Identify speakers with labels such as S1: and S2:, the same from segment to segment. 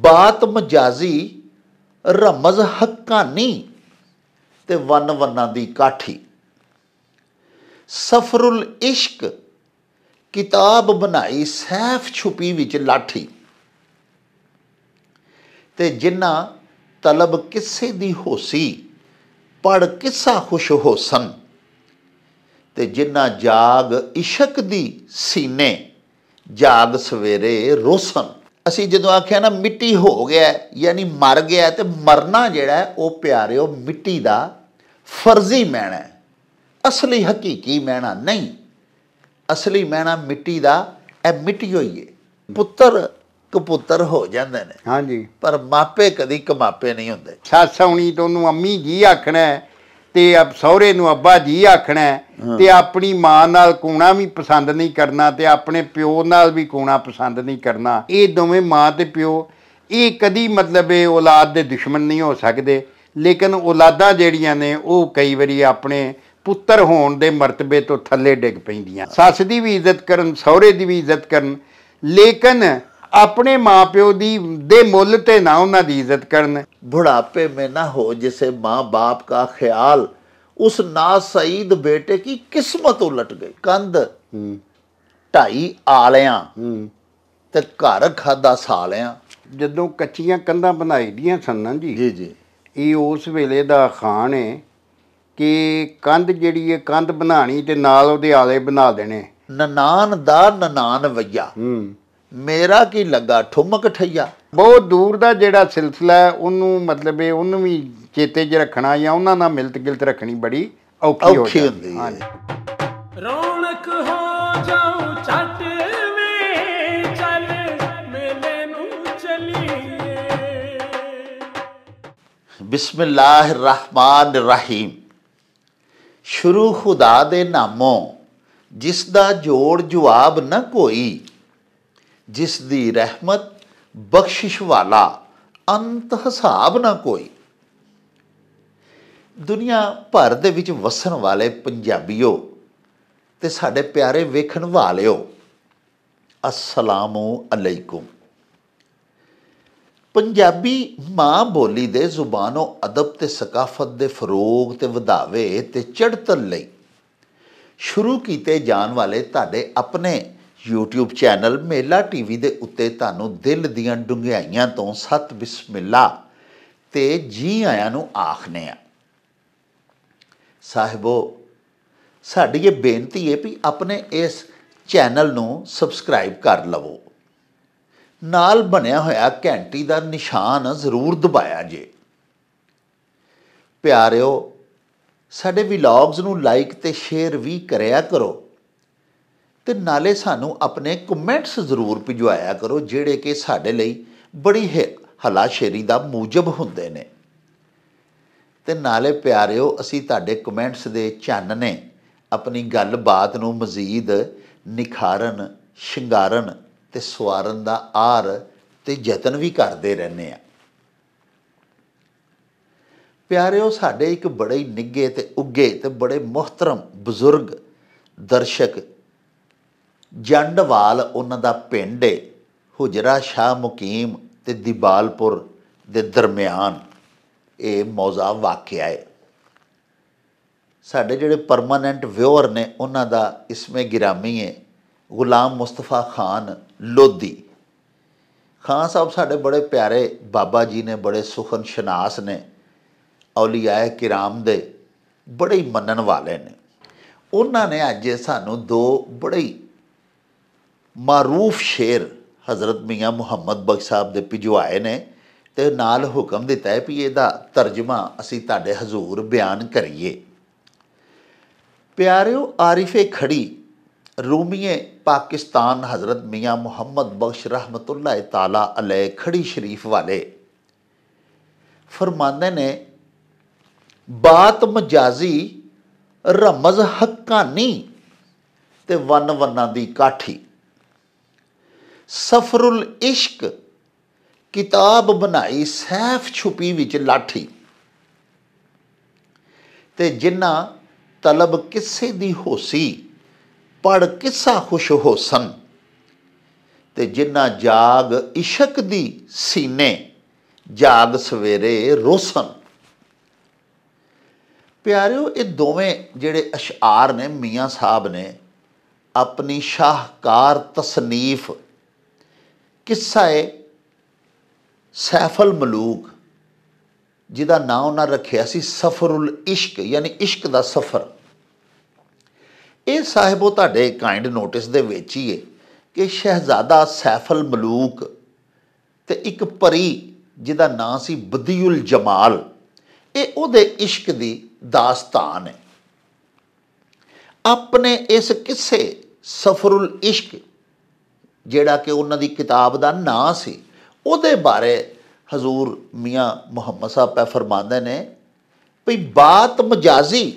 S1: ਬਾਤ ਮਜਾਜ਼ੀ ਰਮਜ਼ ਹੱਕਾਨੀ ਤੇ ਵਨ ਵਨਾਂ ਦੀ ਕਾਠੀ ਸਫਰੁਲ ਇਸ਼ਕ ਕਿਤਾਬ ਬਣਾਈ ਸੈਫ ਛੁਪੀ ਵਿੱਚ ਲਾਠੀ ਤੇ ਜਿਨ੍ਹਾਂ ਤਲਬ ਕਿਸੇ ਦੀ ਹੋਸੀ ਪੜ ਕਿਸਾ ਖੁਸ਼ ਹੋਸਨ ਤੇ ਜਿਨ੍ਹਾਂ ਜਾਗ ਇਸ਼ਕ ਦੀ ਸੀਨੇ ਜਾਗ ਸਵੇਰੇ ਰੋਸਨ ਅਸੀਂ ਜਦੋਂ ਆਖਿਆ ਨਾ ਮਿੱਟੀ ਹੋ ਗਿਆ ਯਾਨੀ ਮਰ ਗਿਆ ਤੇ ਮਰਨਾ ਜਿਹੜਾ ਉਹ ਪਿਆਰਿਓ ਮਿੱਟੀ ਦਾ ਫਰਜ਼ੀ ਮੈਣਾ ਅਸਲੀ ਹਕੀਕੀ ਮੈਣਾ ਨਹੀਂ ਅਸਲੀ ਮੈਣਾ ਮਿੱਟੀ ਦਾ ਇਹ ਮਿੱਟੀ ਹੋਈ ਏ ਪੁੱਤਰ ਕਪੁੱਤਰ ਹੋ
S2: ਜਾਂਦੇ ਨੇ ਹਾਂਜੀ ਪਰ ਮਾਪੇ ਕਦੀ ਕਮਾਪੇ ਨਹੀਂ ਹੁੰਦੇ ਸੱਸ ਆਉਣੀ ਤੋਂ ਉਹਨੂੰ ਅੰਮੀ ਜੀ ਆਖਣਾ ਤੇ ਅਬ ਸਹੁਰੇ ਨੂੰ ਅੱਬਾ ਜੀ ਆਖਣਾ ਤੇ ਆਪਣੀ ਮਾਂ ਨਾਲ ਕੋਣਾ ਵੀ ਪਸੰਦ ਨਹੀਂ ਕਰਨਾ ਤੇ ਆਪਣੇ ਪਿਓ ਨਾਲ ਵੀ ਕੋਣਾ ਪਸੰਦ ਨਹੀਂ ਕਰਨਾ ਇਹ ਦੋਵੇਂ ਮਾਂ ਤੇ ਪਿਓ ਇਹ ਕਦੀ ਮਤਲਬ ਇਹ ਔਲਾਦ ਦੇ ਦੁਸ਼ਮਣ ਨਹੀਂ ਹੋ ਸਕਦੇ ਲੇਕਿਨ ਔਲਾਦਾਂ ਜਿਹੜੀਆਂ ਨੇ ਉਹ ਕਈ ਵਾਰੀ ਆਪਣੇ ਪੁੱਤਰ ਹੋਣ ਦੇ ਮਰਤਬੇ ਤੋਂ ਥੱਲੇ ਡਿੱਗ ਪੈਂਦੀਆਂ ਸੱਸ ਦੀ ਵੀ ਇੱਜ਼ਤ ਕਰਨ ਸਹੁਰੇ ਦੀ ਵੀ ਇੱਜ਼ਤ ਕਰਨ ਲੇਕਿਨ ਆਪਣੇ ਮਾਪਿਓ ਦੀ ਦੇ ਮੁੱਲ ਤੇ ਨਾ ਉਹਨਾਂ ਦੀ ਇੱਜ਼ਤ ਕਰਨ ਬੁਢਾਪੇ ਨਾ ਹੋ ਜਿਸੇ ਮਾਂ ਬਾਪ ਦਾ
S1: ਖਿਆਲ ਉਸ ਨਾ ਸਈਦ ਬੇਟੇ की ਕਿਸਮਤ ਉਲਟ ਗਈ ਕੰਧ
S2: ਢਾਈ ਆਲਿਆਂ ਤੇ ਘਰ ਖਾਦਾ ਸਾਲਿਆਂ ਜਦੋਂ ਕੱਚੀਆਂ ਕੰਧਾਂ ਬਣਾਈ ਦੀਆਂ ਸਨ ਜੀ ਜੀ ਜੀ ਇਹ ਉਸ ਵੇਲੇ ਦਾ ਖਾਨ ਹੈ ਕਿ ਕੰਧ ਜਿਹੜੀ ਹੈ ਕੰਧ ਬਣਾਣੀ ਤੇ ਨਾਲ ਉਹਦੇ ਆਲੇ ਬਣਾ ਦੇਣੇ ਨਨਾਨ ਦਾ ਨਨਾਨ ਵਈਆ ਹੂੰ ਮੇਰਾ ਕੀ ਲੱਗਾ ਠੁਮਕ ਠਈਆ ਬਹੁਤ ਦੂਰ ਦਾ ਜਿਹੜਾ ਸਿਲਸਿਲਾ ਹੈ ਉਹਨੂੰ ਮਤਲਬ ਇਹ ਉਹਨੂੰ ਵੀ ਚੇਤੇ 'ਚ ਰੱਖਣਾ ਜਾਂ ਉਹਨਾਂ ਨਾਲ ਮਿਲਤ ਗਿਲਤ ਰੱਖਣੀ ਬੜੀ ਔਖੀ ਹੋ ਜਾਂਦੀ ਹੈ ਰੌਣਕ ਹੋ ਜਾਉ ਛੱਟ ਵੇ ਚੱਲ ਮੇਲੇ ਨੂੰ ਚਲੀਏ
S1: ਬਿਸਮਿਲ੍ਲਾਹਿਰ ਰਹਿਮਾਨ ਰਹੀਮ ਸ਼ੁਰੂ ਖੁਦਾ ਦੇ ਨਾਮੋਂ ਜਿਸ ਦਾ ਜੋੜ ਜਵਾਬ ਨਾ ਕੋਈ ਜਿਸ ਦੀ ਰਹਿਮਤ ਬਖਸ਼ਿਸ਼ ਵਾਲਾ ਅੰਤ ਹਿਸਾਬ ਨਾ ਕੋਈ ਦੁਨੀਆ ਭਰ ਦੇ ਵਿੱਚ ਵਸਣ ਵਾਲੇ ਪੰਜਾਬੀਓ ਤੇ ਸਾਡੇ ਪਿਆਰੇ ਵੇਖਣ ਵਾਲਿਓ ਅਸਲਾਮੁ ਅਲੈਕੁਮ ਪੰਜਾਬੀ ਮਾਂ ਬੋਲੀ ਦੇ ਜ਼ੁਬਾਨੋ ਅਦਬ ਤੇ ਸਕਾਫਤ ਦੇ ਫਰੋਗ ਤੇ ਵਧਾਵੇ ਤੇ ਚੜਤਲ ਲਈ ਸ਼ੁਰੂ ਕੀਤੇ ਜਾਣ ਵਾਲੇ ਤੁਹਾਡੇ ਆਪਣੇ YouTube ਚੈਨਲ ਮੇਲਾ ਟੀਵੀ ਦੇ ਉੱਤੇ ਤੁਹਾਨੂੰ ਦਿਲ ਦੀਆਂ ਡੁੰਗਾਈਆਂ ਤੋਂ ਸਤ ਬਿਸਮਿਲ੍ਲਾ ਤੇ ਜੀ ਆਇਆਂ ਨੂੰ ਆਖਨੇ ਆ ਸਾਹਿਬੋ ਸਾਡੀ ਇਹ ਬੇਨਤੀ ਹੈ ਵੀ ਆਪਣੇ ਇਸ ਚੈਨਲ ਨੂੰ ਸਬਸਕ੍ਰਾਈਬ ਕਰ ਲਵੋ ਨਾਲ ਬਣਿਆ ਹੋਇਆ ਘੰਟੀ ਦਾ ਨਿਸ਼ਾਨ ਜ਼ਰੂਰ ਦਬਾਇਆ ਜੇ ਪਿਆਰਿਓ ਸਾਡੇ ਵਲੌਗਸ ਨੂੰ ਲਾਈਕ ਤੇ ਸ਼ੇਅਰ ਵੀ ਕਰਿਆ ਕਰੋ ਤੇ ਨਾਲੇ ਸਾਨੂੰ ਆਪਣੇ ਕਮੈਂਟਸ ਜ਼ਰੂਰ ਭਿਜਵਾਇਆ ਕਰੋ ਜਿਹੜੇ ਕਿ ਸਾਡੇ ਲਈ ਬੜੀ ਹਲਾਸ਼ੇਰੀ ਦਾ ਮੂਜਬ ਹੁੰਦੇ ਨੇ ਤੇ ਨਾਲੇ ਪਿਆਰਿਓ ਅਸੀਂ ਤੁਹਾਡੇ ਕਮੈਂਟਸ ਦੇ ਚੰਨ ਨੇ ਆਪਣੀ ਗੱਲਬਾਤ ਨੂੰ ਮਜ਼ੀਦ ਨਿਖਾਰਨ ਸ਼ਿੰਗਾਰਨ ਤੇ ਸਵਾਰਨ ਦਾ ਆਰ ਤੇ ਯਤਨ ਵੀ ਕਰਦੇ ਰਹਿੰਦੇ ਆ ਪਿਆਰਿਓ ਸਾਡੇ ਇੱਕ ਬੜੇ ਨਿੱਗੇ ਤੇ ਉੱਗੇ ਤੇ ਬੜੇ ਮੁਹਤਰਮ ਬਜ਼ੁਰਗ ਦਰਸ਼ਕ ਜੰਡਵਾਲ ਉਹਨਾਂ ਦਾ ਪਿੰਡ ਏ ਹੁਜਰਾ ਸ਼ਾਹ ਮੁਕੀਮ ਤੇ ਦੀਬਾਲਪੁਰ ਦੇ ਦਰਮਿਆਨ ਇਹ ਮੌਜ਼ਾ ਵਾਕਿਆ ਹੈ ਸਾਡੇ ਜਿਹੜੇ ਪਰਮਨੈਂਟ ਵਿਊਅਰ ਨੇ ਉਹਨਾਂ ਦਾ ਇਸਮੇ ਗ੍ਰਾਮੀ ਹੈ ਗੁਲਾਮ ਮੁਸਤਫਾ ਖਾਨ ਲੋਦੀ ਖਾਨ ਸਾਹਿਬ ਸਾਡੇ ਬੜੇ ਪਿਆਰੇ ਬਾਬਾ ਜੀ ਨੇ ਬੜੇ ਸੁਖਨ ਸ਼ਨਾਸ ਨੇ ਔਲੀਆਏ ਕਿਰਾਮ ਦੇ ਬੜੇ ਮੰਨਣ ਵਾਲੇ ਨੇ ਉਹਨਾਂ ਨੇ ਅੱਜ ਸਾਨੂੰ ਦੋ ਬੜੇ ਮਾਰੂਫ ਸ਼ੇਰ ਹਜ਼ਰਤ ਮੀਆਂ ਮੁਹੰਮਦ ਬਖਸ਼ ਸਾਹਿਬ ਦੇ ਪਿਜਵਾਏ ਨੇ ਤੇ ਨਾਲ ਹੁਕਮ ਦਿੱਤਾ ਹੈ ਵੀ ਇਹਦਾ ਤਰਜਮਾ ਅਸੀਂ ਤੁਹਾਡੇ ਹਜ਼ੂਰ ਬਿਆਨ ਕਰੀਏ ਪਿਆਰਿਓ ਆਰਿਫੇ ਖੜੀ ਰੂਮੀਏ ਪਾਕਿਸਤਾਨ ਹਜ਼ਰਤ ਮੀਆਂ ਮੁਹੰਮਦ ਬਖਸ਼ ਰਹਿਮਤੁਲਲਾਹ ਤਾਲਾ ਅਲੇ ਖੜੀ ਸ਼ਰੀਫ ਵਾਲੇ ਫਰਮਾਨਦੇ ਨੇ ਬਾਤ ਮਜਾਜ਼ੀ ਰਮਜ਼ ਹੱਕਾਨੀ ਤੇ ਵਨ ਵਨਾਂ ਦੀ ਕਾਠੀ ਸਫਰੁਲ ਇਸ਼ਕ ਕਿਤਾਬ ਬਣਾਈ ਸੈਫ ਛੁਪੀ ਵਿੱਚ ਲਾਠੀ ਤੇ ਜਿਨ੍ਹਾਂ ਤਲਬ ਕਿਸੇ ਦੀ ਹੋਸੀ ਪੜ ਕਿੱਸਾ ਖੁਸ਼ ਹੋਸਨ ਤੇ ਜਿਨ੍ਹਾਂ ਜਾਗ ਇਸ਼ਕ ਦੀ ਸੀਨੇ ਜਾਗ ਸਵੇਰੇ ਰੋਸਨ ਪਿਆਰਿਓ ਇਹ ਦੋਵੇਂ ਜਿਹੜੇ ਅਸ਼ਾਰ ਨੇ ਮੀਆਂ ਸਾਹਿਬ ਨੇ ਆਪਣੀ ਸ਼ਾਹਕਾਰ ਤਸਨੀਫ ਕਿੱਸਾ ਹੈ ਸੈਫਲ ਮਲੂਕ ਜਿਹਦਾ ਨਾਮ ਉਹਨਾਂ ਰੱਖਿਆ ਸੀ ਸਫਰੁਲ ਇਸ਼ਕ ਯਾਨੀ ਇਸ਼ਕ ਦਾ ਸਫਰ ਇਹ ਸਾਹਿਬੋ ਤੁਹਾਡੇ ਕਾਈਂਡ ਨੋਟਿਸ ਦੇ ਵਿੱਚ ਹੀ ਹੈ ਕਿ ਸ਼ਹਿਜ਼ਾਦਾ ਸੈਫਲ ਮਲੂਕ ਤੇ ਇੱਕ ਪਰੀ ਜਿਹਦਾ ਨਾਮ ਸੀ ਬਦੀਉਲ ਜਮਾਲ ਇਹ ਉਹਦੇ ਇਸ਼ਕ ਦੀ ਦਾਸਤਾਨ ਹੈ ਆਪਣੇ ਇਸ ਕਿੱਸੇ ਸਫਰੁਲ ਇਸ਼ਕ ਜਿਹੜਾ ਕਿ ਉਹਨਾਂ ਦੀ ਕਿਤਾਬ ਦਾ ਨਾਂ ਸੀ ਉਹਦੇ ਬਾਰੇ ਹਜ਼ੂਰ ਮੀਆਂ ਮੁਹੰਮਦ ਸਾਹਿਬ ਪੈ ਫਰਮਾਉਂਦੇ ਨੇ ਭਈ ਬਾਤ ਮਜਾਜ਼ੀ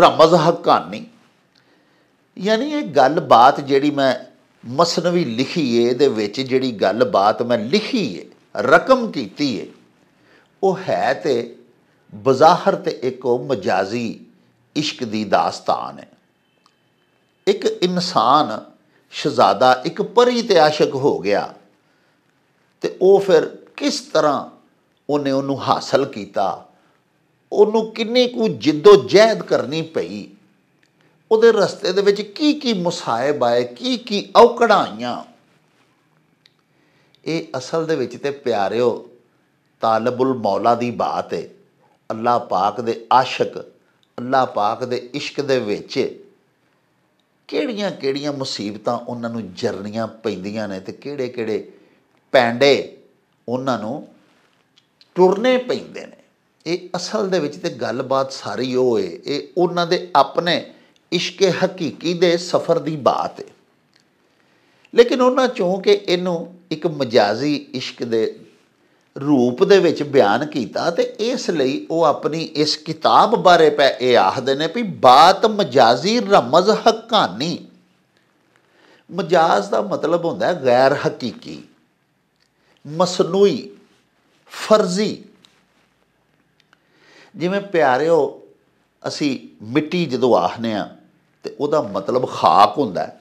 S1: ਰਮਜ਼ ਹਕਾਨੀ ਯਾਨੀ ਇਹ ਗੱਲ ਬਾਤ ਜਿਹੜੀ ਮੈਂ ਮਸਨਵੀ ਲਿਖੀ ਏ ਇਹਦੇ ਵਿੱਚ ਜਿਹੜੀ ਗੱਲ ਬਾਤ ਮੈਂ ਲਿਖੀ ਏ ਰਕਮ ਕੀਤੀ ਏ ਉਹ ਹੈ ਤੇ ਬਜ਼ਾਹਰ ਤੇ ਇੱਕ ਉਹ ਮਜਾਜ਼ੀ ਇਸ਼ਕ ਦੀ ਦਾਸਤਾਨ ਹੈ ਇੱਕ ਇਨਸਾਨ ਸ਼ਹਜ਼ਾਦਾ ਇੱਕ ਪਰੀ ਤੇ ਆਸ਼ਿਕ ਹੋ ਗਿਆ ਤੇ ਉਹ ਫਿਰ ਕਿਸ ਤਰ੍ਹਾਂ ਉਹਨੇ ਉਹਨੂੰ ਹਾਸਲ ਕੀਤਾ ਉਹਨੂੰ ਕਿੰਨੀ ਕੁ ਜਿੱਦੋ ਜਹਿਦ ਕਰਨੀ ਪਈ ਉਹਦੇ ਰਸਤੇ ਦੇ ਵਿੱਚ ਕੀ ਕੀ ਮੁਸਾਇਬ ਆਏ ਕੀ ਕੀ ਔਕੜਾਂ ਆਈਆਂ ਇਹ ਅਸਲ ਦੇ ਵਿੱਚ ਤੇ ਪਿਆਰਿਓ ਤਾਲਬੁਲ ਮੌਲਾ ਦੀ ਬਾਤ ਹੈ ਅੱਲਾਹ ਪਾਕ ਦੇ ਆਸ਼ਿਕ ਅੱਲਾਹ ਪਾਕ ਦੇ ਇਸ਼ਕ ਦੇ ਵਿੱਚ ਕਿਹੜੀਆਂ ਕਿਹੜੀਆਂ ਮੁਸੀਬਤਾਂ ਉਹਨਾਂ ਨੂੰ ਜਰਨੀਆਂ ਪੈਂਦੀਆਂ ਨੇ ਤੇ ਕਿਹੜੇ ਕਿਹੜੇ ਪੈਂਡੇ ਉਹਨਾਂ ਨੂੰ ਟੁਰਨੇ ਪੈਂਦੇ ਨੇ ਇਹ ਅਸਲ ਦੇ ਵਿੱਚ ਤੇ ਗੱਲਬਾਤ ਸਾਰੀ ਉਹ ਏ ਇਹ ਉਹਨਾਂ ਦੇ ਆਪਣੇ ਇਸ਼ਕ ਹਕੀਕੀ ਦੇ ਸਫ਼ਰ ਦੀ ਬਾਤ ਹੈ ਲੇਕਿਨ ਉਹਨਾਂ ਚੋਂ ਕਿ ਇਹਨੂੰ ਇੱਕ ਮਜਾਜ਼ੀ ਇਸ਼ਕ ਦੇ ਰੂਪ ਦੇ ਵਿੱਚ ਬਿਆਨ ਕੀਤਾ ਤੇ ਇਸ ਲਈ ਉਹ ਆਪਣੀ ਇਸ ਕਿਤਾਬ ਬਾਰੇ ਪੈ ਇਹ ਆਖਦੇ ਨੇ ਵੀ ਬਾਤ ਮਜਾਜ਼ੀ ਰਮਜ਼ ਹਕਾਨੀ ਮਜਾਜ਼ ਦਾ ਮਤਲਬ ਹੁੰਦਾ ਹੈ ਗੈਰ ਹਕੀਕੀ ਮਸਨੂਈ ਫਰਜ਼ੀ ਜਿਵੇਂ ਪਿਆਰਿਓ ਅਸੀਂ ਮਿੱਟੀ ਜਦੋਂ ਆਖਨੇ ਆ ਤੇ ਉਹਦਾ ਮਤਲਬ ਖਾਕ ਹੁੰਦਾ ਹੈ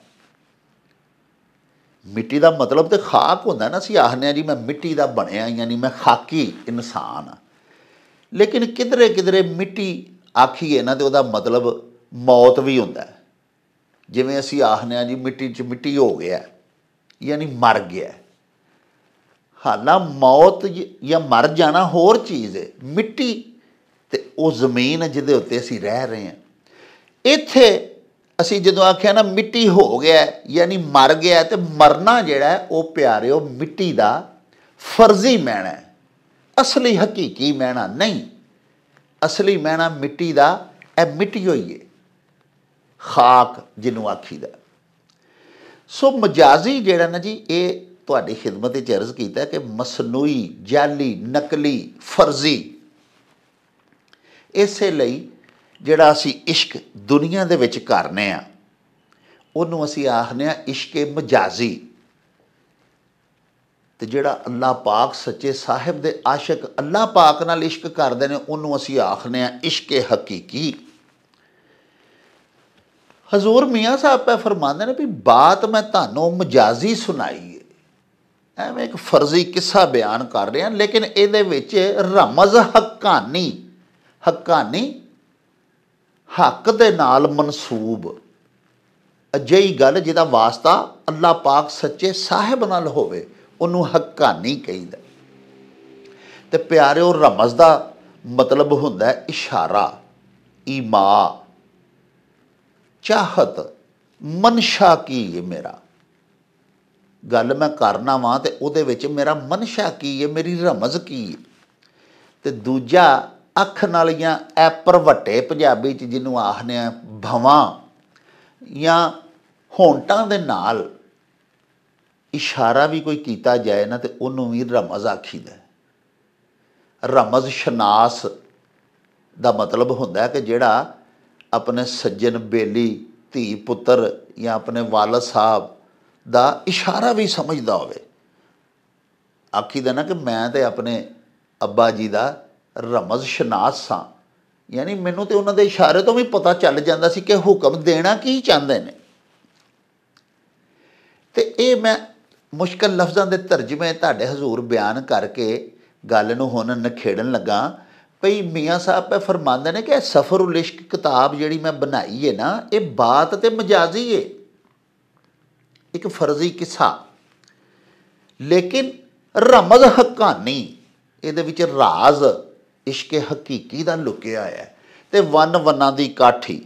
S1: ਮਿੱਟੀ ਦਾ ਮਤਲਬ ਤੇ ਖਾਕ ਹੁੰਦਾ ਨਾ ਅਸੀਂ ਆਖਦੇ ਆ ਜੀ ਮੈਂ ਮਿੱਟੀ ਦਾ ਬਣਿਆ ਯਾਨੀ ਮੈਂ ਖਾਕੀ ਇਨਸਾਨ ਆ ਲੇਕਿਨ ਕਿਧਰੇ ਕਿਧਰੇ ਮਿੱਟੀ ਆਖੀਏ ਨਾ ਤੇ ਉਹਦਾ ਮਤਲਬ ਮੌਤ ਵੀ ਹੁੰਦਾ ਜਿਵੇਂ ਅਸੀਂ ਆਖਦੇ ਆ ਜੀ ਮਿੱਟੀ 'ਚ ਮਿੱਟੀ ਹੋ ਗਿਆ ਯਾਨੀ ਮਰ ਗਿਆ ਹਾਲਾ ਮੌਤ ਜਾਂ ਮਰ ਜਾਣਾ ਹੋਰ ਚੀਜ਼ ਹੈ ਮਿੱਟੀ ਤੇ ਉਹ ਜ਼ਮੀਨ ਜਿਹਦੇ ਉੱਤੇ ਅਸੀਂ ਰਹਿ ਰਹੇ ਹਾਂ ਇੱਥੇ ਅਸੀਂ ਜਦੋਂ ਆਖਿਆ ਨਾ ਮਿੱਟੀ ਹੋ ਗਿਆ ਯਾਨੀ ਮਰ ਗਿਆ ਤੇ ਮਰਨਾ ਜਿਹੜਾ ਉਹ ਪਿਆਰਿਓ ਮਿੱਟੀ ਦਾ ਫਰਜ਼ੀ ਮੈਣਾ ਹੈ ਅਸਲੀ ਹਕੀਕੀ ਮੈਣਾ ਨਹੀਂ ਅਸਲੀ ਮੈਣਾ ਮਿੱਟੀ ਦਾ ਇਹ ਮਿੱਟੀ ਹੋਈ ਏ ਖਾਕ ਜਿਹਨੂੰ ਆਖੀਦਾ ਸੋ ਮਜਾਜ਼ੀ ਜਿਹੜਾ ਨਾ ਜੀ ਇਹ ਤੁਹਾਡੀ ਖਿਦਮਤ ਵਿੱਚ ਅਰਜ਼ ਕੀਤਾ ਕਿ ਮਸਨੂਈ ਜਾਲੀ ਨਕਲੀ ਫਰਜ਼ੀ ਇਸੇ ਲਈ ਜਿਹੜਾ ਅਸੀਂ ਇਸ਼ਕ ਦੁਨੀਆ ਦੇ ਵਿੱਚ ਕਰਨੇ ਆ ਉਹਨੂੰ ਅਸੀਂ ਆਖਨੇ ਆ ਇਸ਼ਕੇ ਮਜਾਜ਼ੀ ਤੇ ਜਿਹੜਾ ਅੱਲਾ ਪਾਕ ਸੱਚੇ ਸਾਹਿਬ ਦੇ ਆਸ਼ਿਕ ਅੱਲਾ ਪਾਕ ਨਾਲ ਇਸ਼ਕ ਕਰਦੇ ਨੇ ਉਹਨੂੰ ਅਸੀਂ ਆਖਨੇ ਆ ਇਸ਼ਕੇ ਹਕੀਕੀ ਹਜ਼ੂਰ ਮੀਆਂ ਸਾਹਿਬ ਪੈ ਫਰਮਾਉਂਦੇ ਨੇ ਵੀ ਬਾਤ ਮੈਂ ਤੁਹਾਨੂੰ ਮਜਾਜ਼ੀ ਸੁਣਾਈ ਹੈ ਐਵੇਂ ਇੱਕ ਫਰਜ਼ੀ ਕਿੱਸਾ ਬਿਆਨ ਕਰ ਰਿਹਾ ਲੇਕਿਨ ਇਹਦੇ ਵਿੱਚ ਰਮਜ਼ ਹੱਕਾਨੀ ਹੱਕਾਨੀ ਹੱਕ ਦੇ ਨਾਲ ਮਨਸੂਬ ਅਜਿਹੀ ਗੱਲ ਜਿਹਦਾ ਵਾਸਤਾ ਅੱਲਾ ਪਾਕ ਸੱਚੇ ਸਾਹਿਬ ਨਾਲ ਹੋਵੇ ਉਹਨੂੰ ਹੱਕਾਨੀ ਕਹਿੰਦਾ ਤੇ ਪਿਆਰਿਓ ਰਮਜ਼ ਦਾ ਮਤਲਬ ਹੁੰਦਾ ਇਸ਼ਾਰਾ ਈਮਾ ਚਾਹਤ ਮਨਸ਼ਾ ਕੀ ਹੈ ਮੇਰਾ ਗੱਲ ਮੈਂ ਕਰਨਾ ਵਾਂ ਤੇ ਉਹਦੇ ਵਿੱਚ ਮੇਰਾ ਮਨਸ਼ਾ ਕੀ ਹੈ ਮੇਰੀ ਰਮਜ਼ ਕੀ ਹੈ ਤੇ ਦੂਜਾ ਅੱਖ ਨਾਲੀਆਂ ਐਪਰਵਟੇ ਪੰਜਾਬੀ ਚ ਜਿਹਨੂੰ ਆਖਦੇ ਆ ਭਵਾ ਜਾਂ ਹੋਂਟਾਂ ਦੇ ਨਾਲ ਇਸ਼ਾਰਾ ਵੀ ਕੋਈ ਕੀਤਾ ਜਾਏ ਨਾ ਤੇ ਉਹਨੂੰ ਵੀ ਰਮਜ਼ ਆਖੀਦਾ ਰਮਜ਼ ਸ਼ਨਾਸ ਦਾ ਮਤਲਬ ਹੁੰਦਾ ਹੈ ਕਿ ਜਿਹੜਾ ਆਪਣੇ ਸੱਜਣ ਬੇਲੀ ਧੀ ਪੁੱਤਰ ਜਾਂ ਆਪਣੇ ਵਾਲਾ ਸਾਹਿਬ ਦਾ ਇਸ਼ਾਰਾ ਵੀ ਸਮਝਦਾ ਹੋਵੇ ਆਖੀਦਾ ਨਾ ਕਿ ਮੈਂ ਤੇ ਆਪਣੇ ਅੱਬਾ ਜੀ ਦਾ ਰਮਜ਼ ਸ਼ਨਾਸ ਸਾਂ ਯਾਨੀ ਮੈਨੂੰ ਤੇ ਉਹਨਾਂ ਦੇ ਇਸ਼ਾਰੇ ਤੋਂ ਵੀ ਪਤਾ ਚੱਲ ਜਾਂਦਾ ਸੀ ਕਿ ਹੁਕਮ ਦੇਣਾ ਕੀ ਚਾਹੁੰਦੇ ਨੇ ਤੇ ਇਹ ਮੈਂ ਮੁਸ਼ਕਲ ਲਫ਼ਜ਼ਾਂ ਦੇ ਤਰਜਮੇ ਤੁਹਾਡੇ ਹਜ਼ੂਰ ਬਿਆਨ ਕਰਕੇ ਗੱਲ ਨੂੰ ਹੁਣ ਨਖੇੜਨ ਲੱਗਾ ਭਈ ਮੀਆਂ ਸਾਹਿਬ ਇਹ ਫਰਮਾਉਂਦੇ ਨੇ ਕਿ ਸਫਰੁਲ ਇਸ਼ਕ ਕਿਤਾਬ ਜਿਹੜੀ ਮੈਂ ਬਣਾਈ ਹੈ ਨਾ ਇਹ ਬਾਤ ਤੇ ਮਜਾਜ਼ੀ ਹੈ ਇੱਕ ਫਰਜ਼ੀ ਕਿੱਸਾ ਲੇਕਿਨ ਰਮਜ਼ ਹਕਾਨੀ ਇਹਦੇ ਵਿੱਚ ਰਾਜ਼ ਇਸ਼ਕੇ ਹਕੀਕੀ ਦਾ ਲੁਕਿਆ ਆਇਆ ਤੇ ਵਨ ਵਨਾਂ ਦੀ ਕਾਠੀ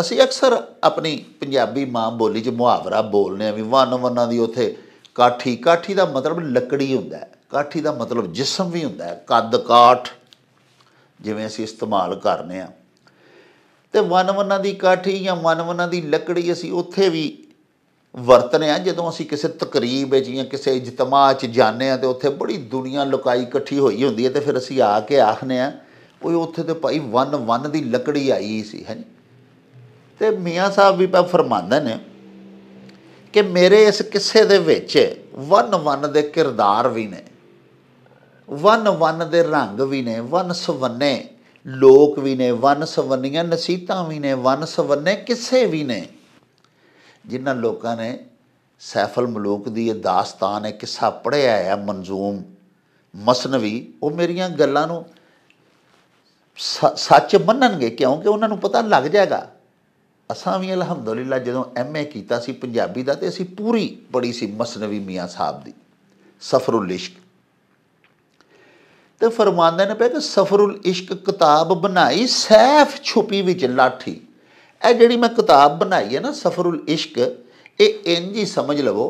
S1: ਅਸੀਂ ਅਕਸਰ ਆਪਣੀ ਪੰਜਾਬੀ ਮਾਂ ਬੋਲੀ 'ਚ ਮੁਹਾਵਰਾ ਬੋਲਨੇ ਆ ਵੀ ਵਨ ਵਨਾਂ ਦੀ ਉਥੇ ਕਾਠੀ ਕਾਠੀ ਦਾ ਮਤਲਬ ਲੱਕੜੀ ਹੁੰਦਾ ਹੈ ਕਾਠੀ ਦਾ ਮਤਲਬ ਜਿਸਮ ਵੀ ਹੁੰਦਾ ਹੈ ਕੱਦ ਕਾਠ ਜਿਵੇਂ ਅਸੀਂ ਇਸਤੇਮਾਲ ਕਰਨੇ ਆ ਤੇ ਵਨ ਵਨਾਂ ਦੀ ਕਾਠੀ ਜਾਂ ਵਨ ਵਨਾਂ ਦੀ ਲੱਕੜੀ ਅਸੀਂ ਉੱਥੇ ਵੀ ਵਰਤਨੇ ਆ ਜਦੋਂ ਅਸੀਂ ਕਿਸੇ ਤਕਰੀਬ ਵਿੱਚ ਜਾਂ ਕਿਸੇ ਇਜਤਮਾ 'ਚ ਜਾਂਦੇ ਆ ਤੇ ਉੱਥੇ ਬੜੀ ਦੁਨੀਆ ਲੁਕਾਈ ਇਕੱਠੀ ਹੋਈ ਹੁੰਦੀ ਹੈ ਤੇ ਫਿਰ ਅਸੀਂ ਆ ਕੇ ਆਖਨੇ ਆ ਉਹ ਉੱਥੇ ਤੇ ਭਾਈ ਵਨ ਵਨ ਦੀ ਲੱਕੜੀ ਆਈ ਸੀ ਹੈ ਤੇ ਮੀਆਂ ਸਾਹਿਬ ਵੀ ਪਾ ਫਰਮਾਉਂਦੇ ਨੇ ਕਿ ਮੇਰੇ ਇਸ ਕਿੱਸੇ ਦੇ ਵਿੱਚ ਵਨ ਵਨ ਦੇ ਕਿਰਦਾਰ ਵੀ ਨੇ ਵਨ ਵਨ ਦੇ ਰੰਗ ਵੀ ਨੇ ਵਨ ਸਵੰਨੇ ਲੋਕ ਵੀ ਨੇ ਵਨ ਸਵੰਨੀਆਂ ਨਸੀਤਾਂ ਵੀ ਨੇ ਵਨ ਸਵੰਨੇ ਕਿਸੇ ਵੀ ਨੇ ਜਿਨ੍ਹਾਂ ਲੋਕਾਂ ਨੇ ਸੈਫਲ ਮਲੂਕ ਦੀ ਇਹ ਦਾਸਤਾਨ ਹੈ ਕਿੱਸਾ ਪੜਿਆ ਹੈ ਮਨਜ਼ੂਮ ਮਸਨਵੀ ਉਹ ਮੇਰੀਆਂ ਗੱਲਾਂ ਨੂੰ ਸੱਚ ਮੰਨਣਗੇ ਕਿਉਂਕਿ ਉਹਨਾਂ ਨੂੰ ਪਤਾ ਲੱਗ ਜਾਏਗਾ ਅਸਾਂ ਵੀ ਅਲਹਮਦੁਲਿਲਾ ਜਦੋਂ ਐਮਏ ਕੀਤਾ ਸੀ ਪੰਜਾਬੀ ਦਾ ਤੇ ਅਸੀਂ ਪੂਰੀ ਪੜੀ ਸੀ ਮਸਨਵੀ ਮੀਆਂ ਸਾਹਿਬ ਦੀ ਸਫਰੁਲ ਇਸ਼ਕ ਤੇ ਫਰਮਾਨਦੇ ਨੇ ਪਿਆ ਕਿ ਸਫਰੁਲ ਇਸ਼ਕ ਕਿਤਾਬ ਬਣਾਈ ਸੈਫ ਛੁਪੀ ਵਿੱਚ ਲਾਠੀ ਇਹ ਜਿਹੜੀ ਮੈਂ ਕਿਤਾਬ ਬਣਾਈ ਹੈ ਨਾ ਸਫਰੁਲ ਇਸ਼ਕ ਇਹ ਇੰਜ ਹੀ ਸਮਝ ਲਵੋ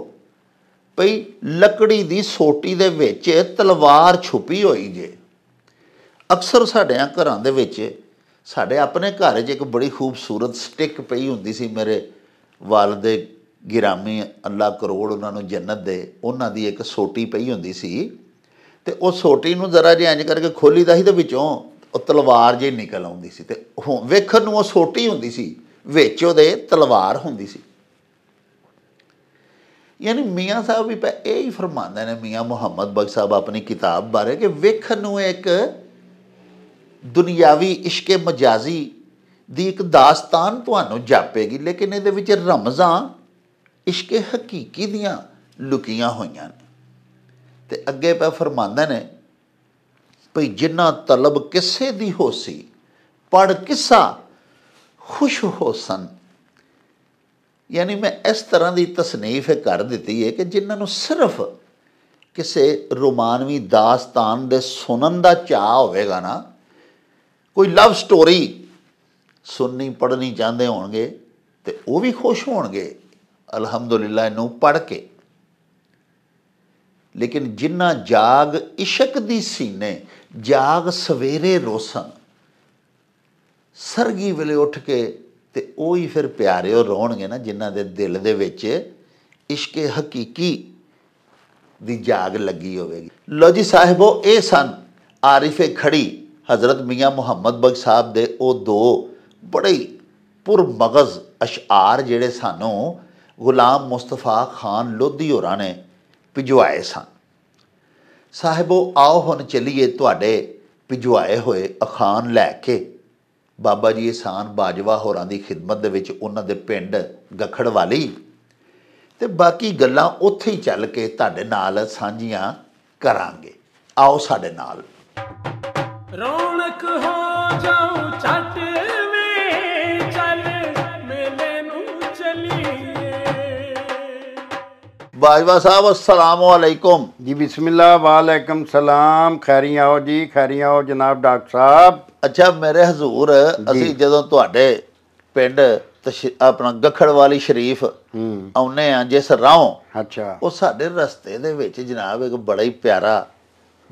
S1: ਭਈ ਲੱਕੜੀ ਦੀ ਸੋਟੀ ਦੇ ਵਿੱਚ ਤਲਵਾਰ ਛੁਪੀ ਹੋਈ ਜੇ ਅਕਸਰ ਸਾਡਿਆਂ ਘਰਾਂ ਦੇ ਵਿੱਚ ਸਾਡੇ ਆਪਣੇ ਘਰ 'ਚ ਇੱਕ ਬੜੀ ਖੂਬਸੂਰਤ ਸਟਿਕ ਪਈ ਹੁੰਦੀ ਸੀ ਮੇਰੇ ਵਾਲਦੇ ਗਿਰਾਮੀ ਅੱਲਾ ਕਰੋੜ ਉਹਨਾਂ ਨੂੰ ਜੰਨਤ ਦੇ ਉਹਨਾਂ ਦੀ ਇੱਕ ਸੋਟੀ ਪਈ ਹੁੰਦੀ ਸੀ ਤੇ ਉਹ ਸੋਟੀ ਨੂੰ ਜ਼ਰਾ ਜਿਹਾ ਇੰਜ ਕਰਕੇ ਖੋਲੀਦਾ ਸੀ ਤੇ ਵਿੱਚੋਂ ਉਹ ਤਲਵਾਰ ਜੇ ਨਿਕਲ ਆਉਂਦੀ ਸੀ ਤੇ ਵੇਖਣ ਨੂੰ ਉਹ ਸੋਟੀ ਹੁੰਦੀ ਸੀ ਵਿੱਚ ਉਹਦੇ ਤਲਵਾਰ ਹੁੰਦੀ ਸੀ ਯਾਨੀ ਮੀਆਂ ਸਾਹਿਬ ਵੀ ਇਹ ਹੀ ਫਰਮਾਉਂਦੇ ਨੇ ਮੀਆਂ ਮੁਹੰਮਦ ਬਖਸ਼ ਸਾਹਿਬ ਆਪਣੀ ਕਿਤਾਬ ਬਾਰੇ ਕਿ ਵੇਖਣ ਨੂੰ ਇੱਕ ਦੁਨੀਆਵੀ ਇਸ਼ਕੇ ਮਜਾਜ਼ੀ ਦੀ ਇੱਕ ਦਾਸਤਾਨ ਤੁਹਾਨੂੰ ਜਾਪੇਗੀ ਲੇਕਿਨ ਇਹਦੇ ਵਿੱਚ ਰਮਜ਼ਾਂ ਇਸ਼ਕੇ ਹਕੀਕੀ ਦੀਆਂ ਲੁਕੀਆਂ ਹੋਈਆਂ ਨੇ ਤੇ ਅੱਗੇ ਪਹਿ ਫਰਮਾਉਂਦੇ ਨੇ ਭਈ ਜਿੰਨਾ ਤਲਬ ਕਿਸੇ ਦੀ ਹੋਸੀ ਪੜ ਕਿੱਸਾ ਖੁਸ਼ ਹੋ ਸਨ ਯਾਨੀ ਮੈਂ ਇਸ ਤਰ੍ਹਾਂ ਦੀ ਤਸਨੀਫ ਕਰ ਦਿੱਤੀ ਹੈ ਕਿ ਜਿਨ੍ਹਾਂ ਨੂੰ ਸਿਰਫ ਕਿਸੇ ਰੋਮਾਨਵੀ ਦਾਸਤਾਨ ਦੇ ਸੁਣਨ ਦਾ ਚਾਹ ਹੋਵੇਗਾ ਨਾ ਕੋਈ ਲਵ ਸਟੋਰੀ ਸੁਣਨੀ ਪੜ੍ਹਨੀ ਚਾਹੁੰਦੇ ਹੋਣਗੇ ਤੇ ਉਹ ਵੀ ਖੁਸ਼ ਹੋਣਗੇ ਅਲਹਮਦੁਲਿਲਾ ਇਹਨੂੰ ਪੜ੍ਹ ਕੇ ਲੇਕਿਨ ਜਿੰਨਾ ਜਾਗ ਇਸ਼ਕ ਦੀ ਸੀਨੇ ਜਾਗ ਸਵੇਰੇ ਰੋਸਨ ਸਰਗੀ ਵੇਲੇ ਉੱਠ ਕੇ ਤੇ ਉਹੀ ਹੀ ਫਿਰ ਪਿਆਰਿਓ ਰੋਣਗੇ ਨਾ ਜਿਨ੍ਹਾਂ ਦੇ ਦਿਲ ਦੇ ਵਿੱਚ ਇਸ਼ਕੇ ਹਕੀਕੀ ਦੀ ਜਾਗ ਲੱਗੀ ਹੋਵੇਗੀ ਲੋ ਜੀ ਸਾਹਿਬੋ ਇਹ ਸਨ ਆਰਿਫੇ ਖੜੀ حضرت ਮੀਆਂ ਮੁਹੰਮਦ ਬਖ ਸਾਹਿਬ ਦੇ ਉਹ ਦੋ ਬੜੇ ਪੁਰ ਮਗਜ਼ ਅਸ਼ਾਰ ਜਿਹੜੇ ਸਾਨੂੰ ਗੁਲਾਮ ਮੁਸਤਫਾ ਖਾਨ ਲੋਧੀ ਹੋਰਾਂ ਨੇ ਭਿਜਵਾਏ ਸਨ ਸਾਹਿਬੋ ਆਓ ਹੁਣ ਚੱਲੀਏ ਤੁਹਾਡੇ ਭਿਜਵਾਏ ਹੋਏ ਅਖਾਨ ਲੈ ਕੇ ਬਾਬਾ ਜੀ ਇਹਸਾਨ ਬਾਜਵਾ ਹੋਰਾਂ ਦੀ ਖidmat ਦੇ ਵਿੱਚ ਉਹਨਾਂ ਦੇ ਪਿੰਡ ਗਖੜ ਵਾਲੀ ਤੇ ਬਾਕੀ ਗੱਲਾਂ ਉੱਥੇ ਹੀ ਚੱਲ ਕੇ ਤੁਹਾਡੇ ਨਾਲ ਸਾਂਝੀਆਂ ਕਰਾਂਗੇ ਆਓ ਸਾਡੇ ਨਾਲ
S2: ਰੌਣਕ ਹੋ ਜਾਓ ਬਾਜਵਾ ਸਾਹਿਬ ਅਸਲਾਮ ਅਲੈਕਮ ਜੀ ਬਿਸਮਿਲ੍ਲਾ ਵਾਲੇਕਮ ਸਲਾਮ ਖੈਰੀ ਆਓ ਜੀ ਖੈਰੀ ਆਓ ਜਨਾਬ ਡਾਕਟਰ ਸਾਹਿਬ ਅੱਛਾ ਮੇਰੇ ਹਜ਼ੂਰ
S1: ਅਸੀਂ ਜਦੋਂ ਤੁਹਾਡੇ ਪਿੰਡ ਆਪਣਾ ਗਖੜ ਵਾਲੀ ਸ਼ਰੀਫ ਆਉਨੇ ਆ ਜਿਸ ਰਾਹੋਂ ਅੱਛਾ ਉਹ ਸਾਡੇ ਰਸਤੇ ਦੇ ਵਿੱਚ ਜਨਾਬ ਇੱਕ ਬੜਾ ਹੀ ਪਿਆਰਾ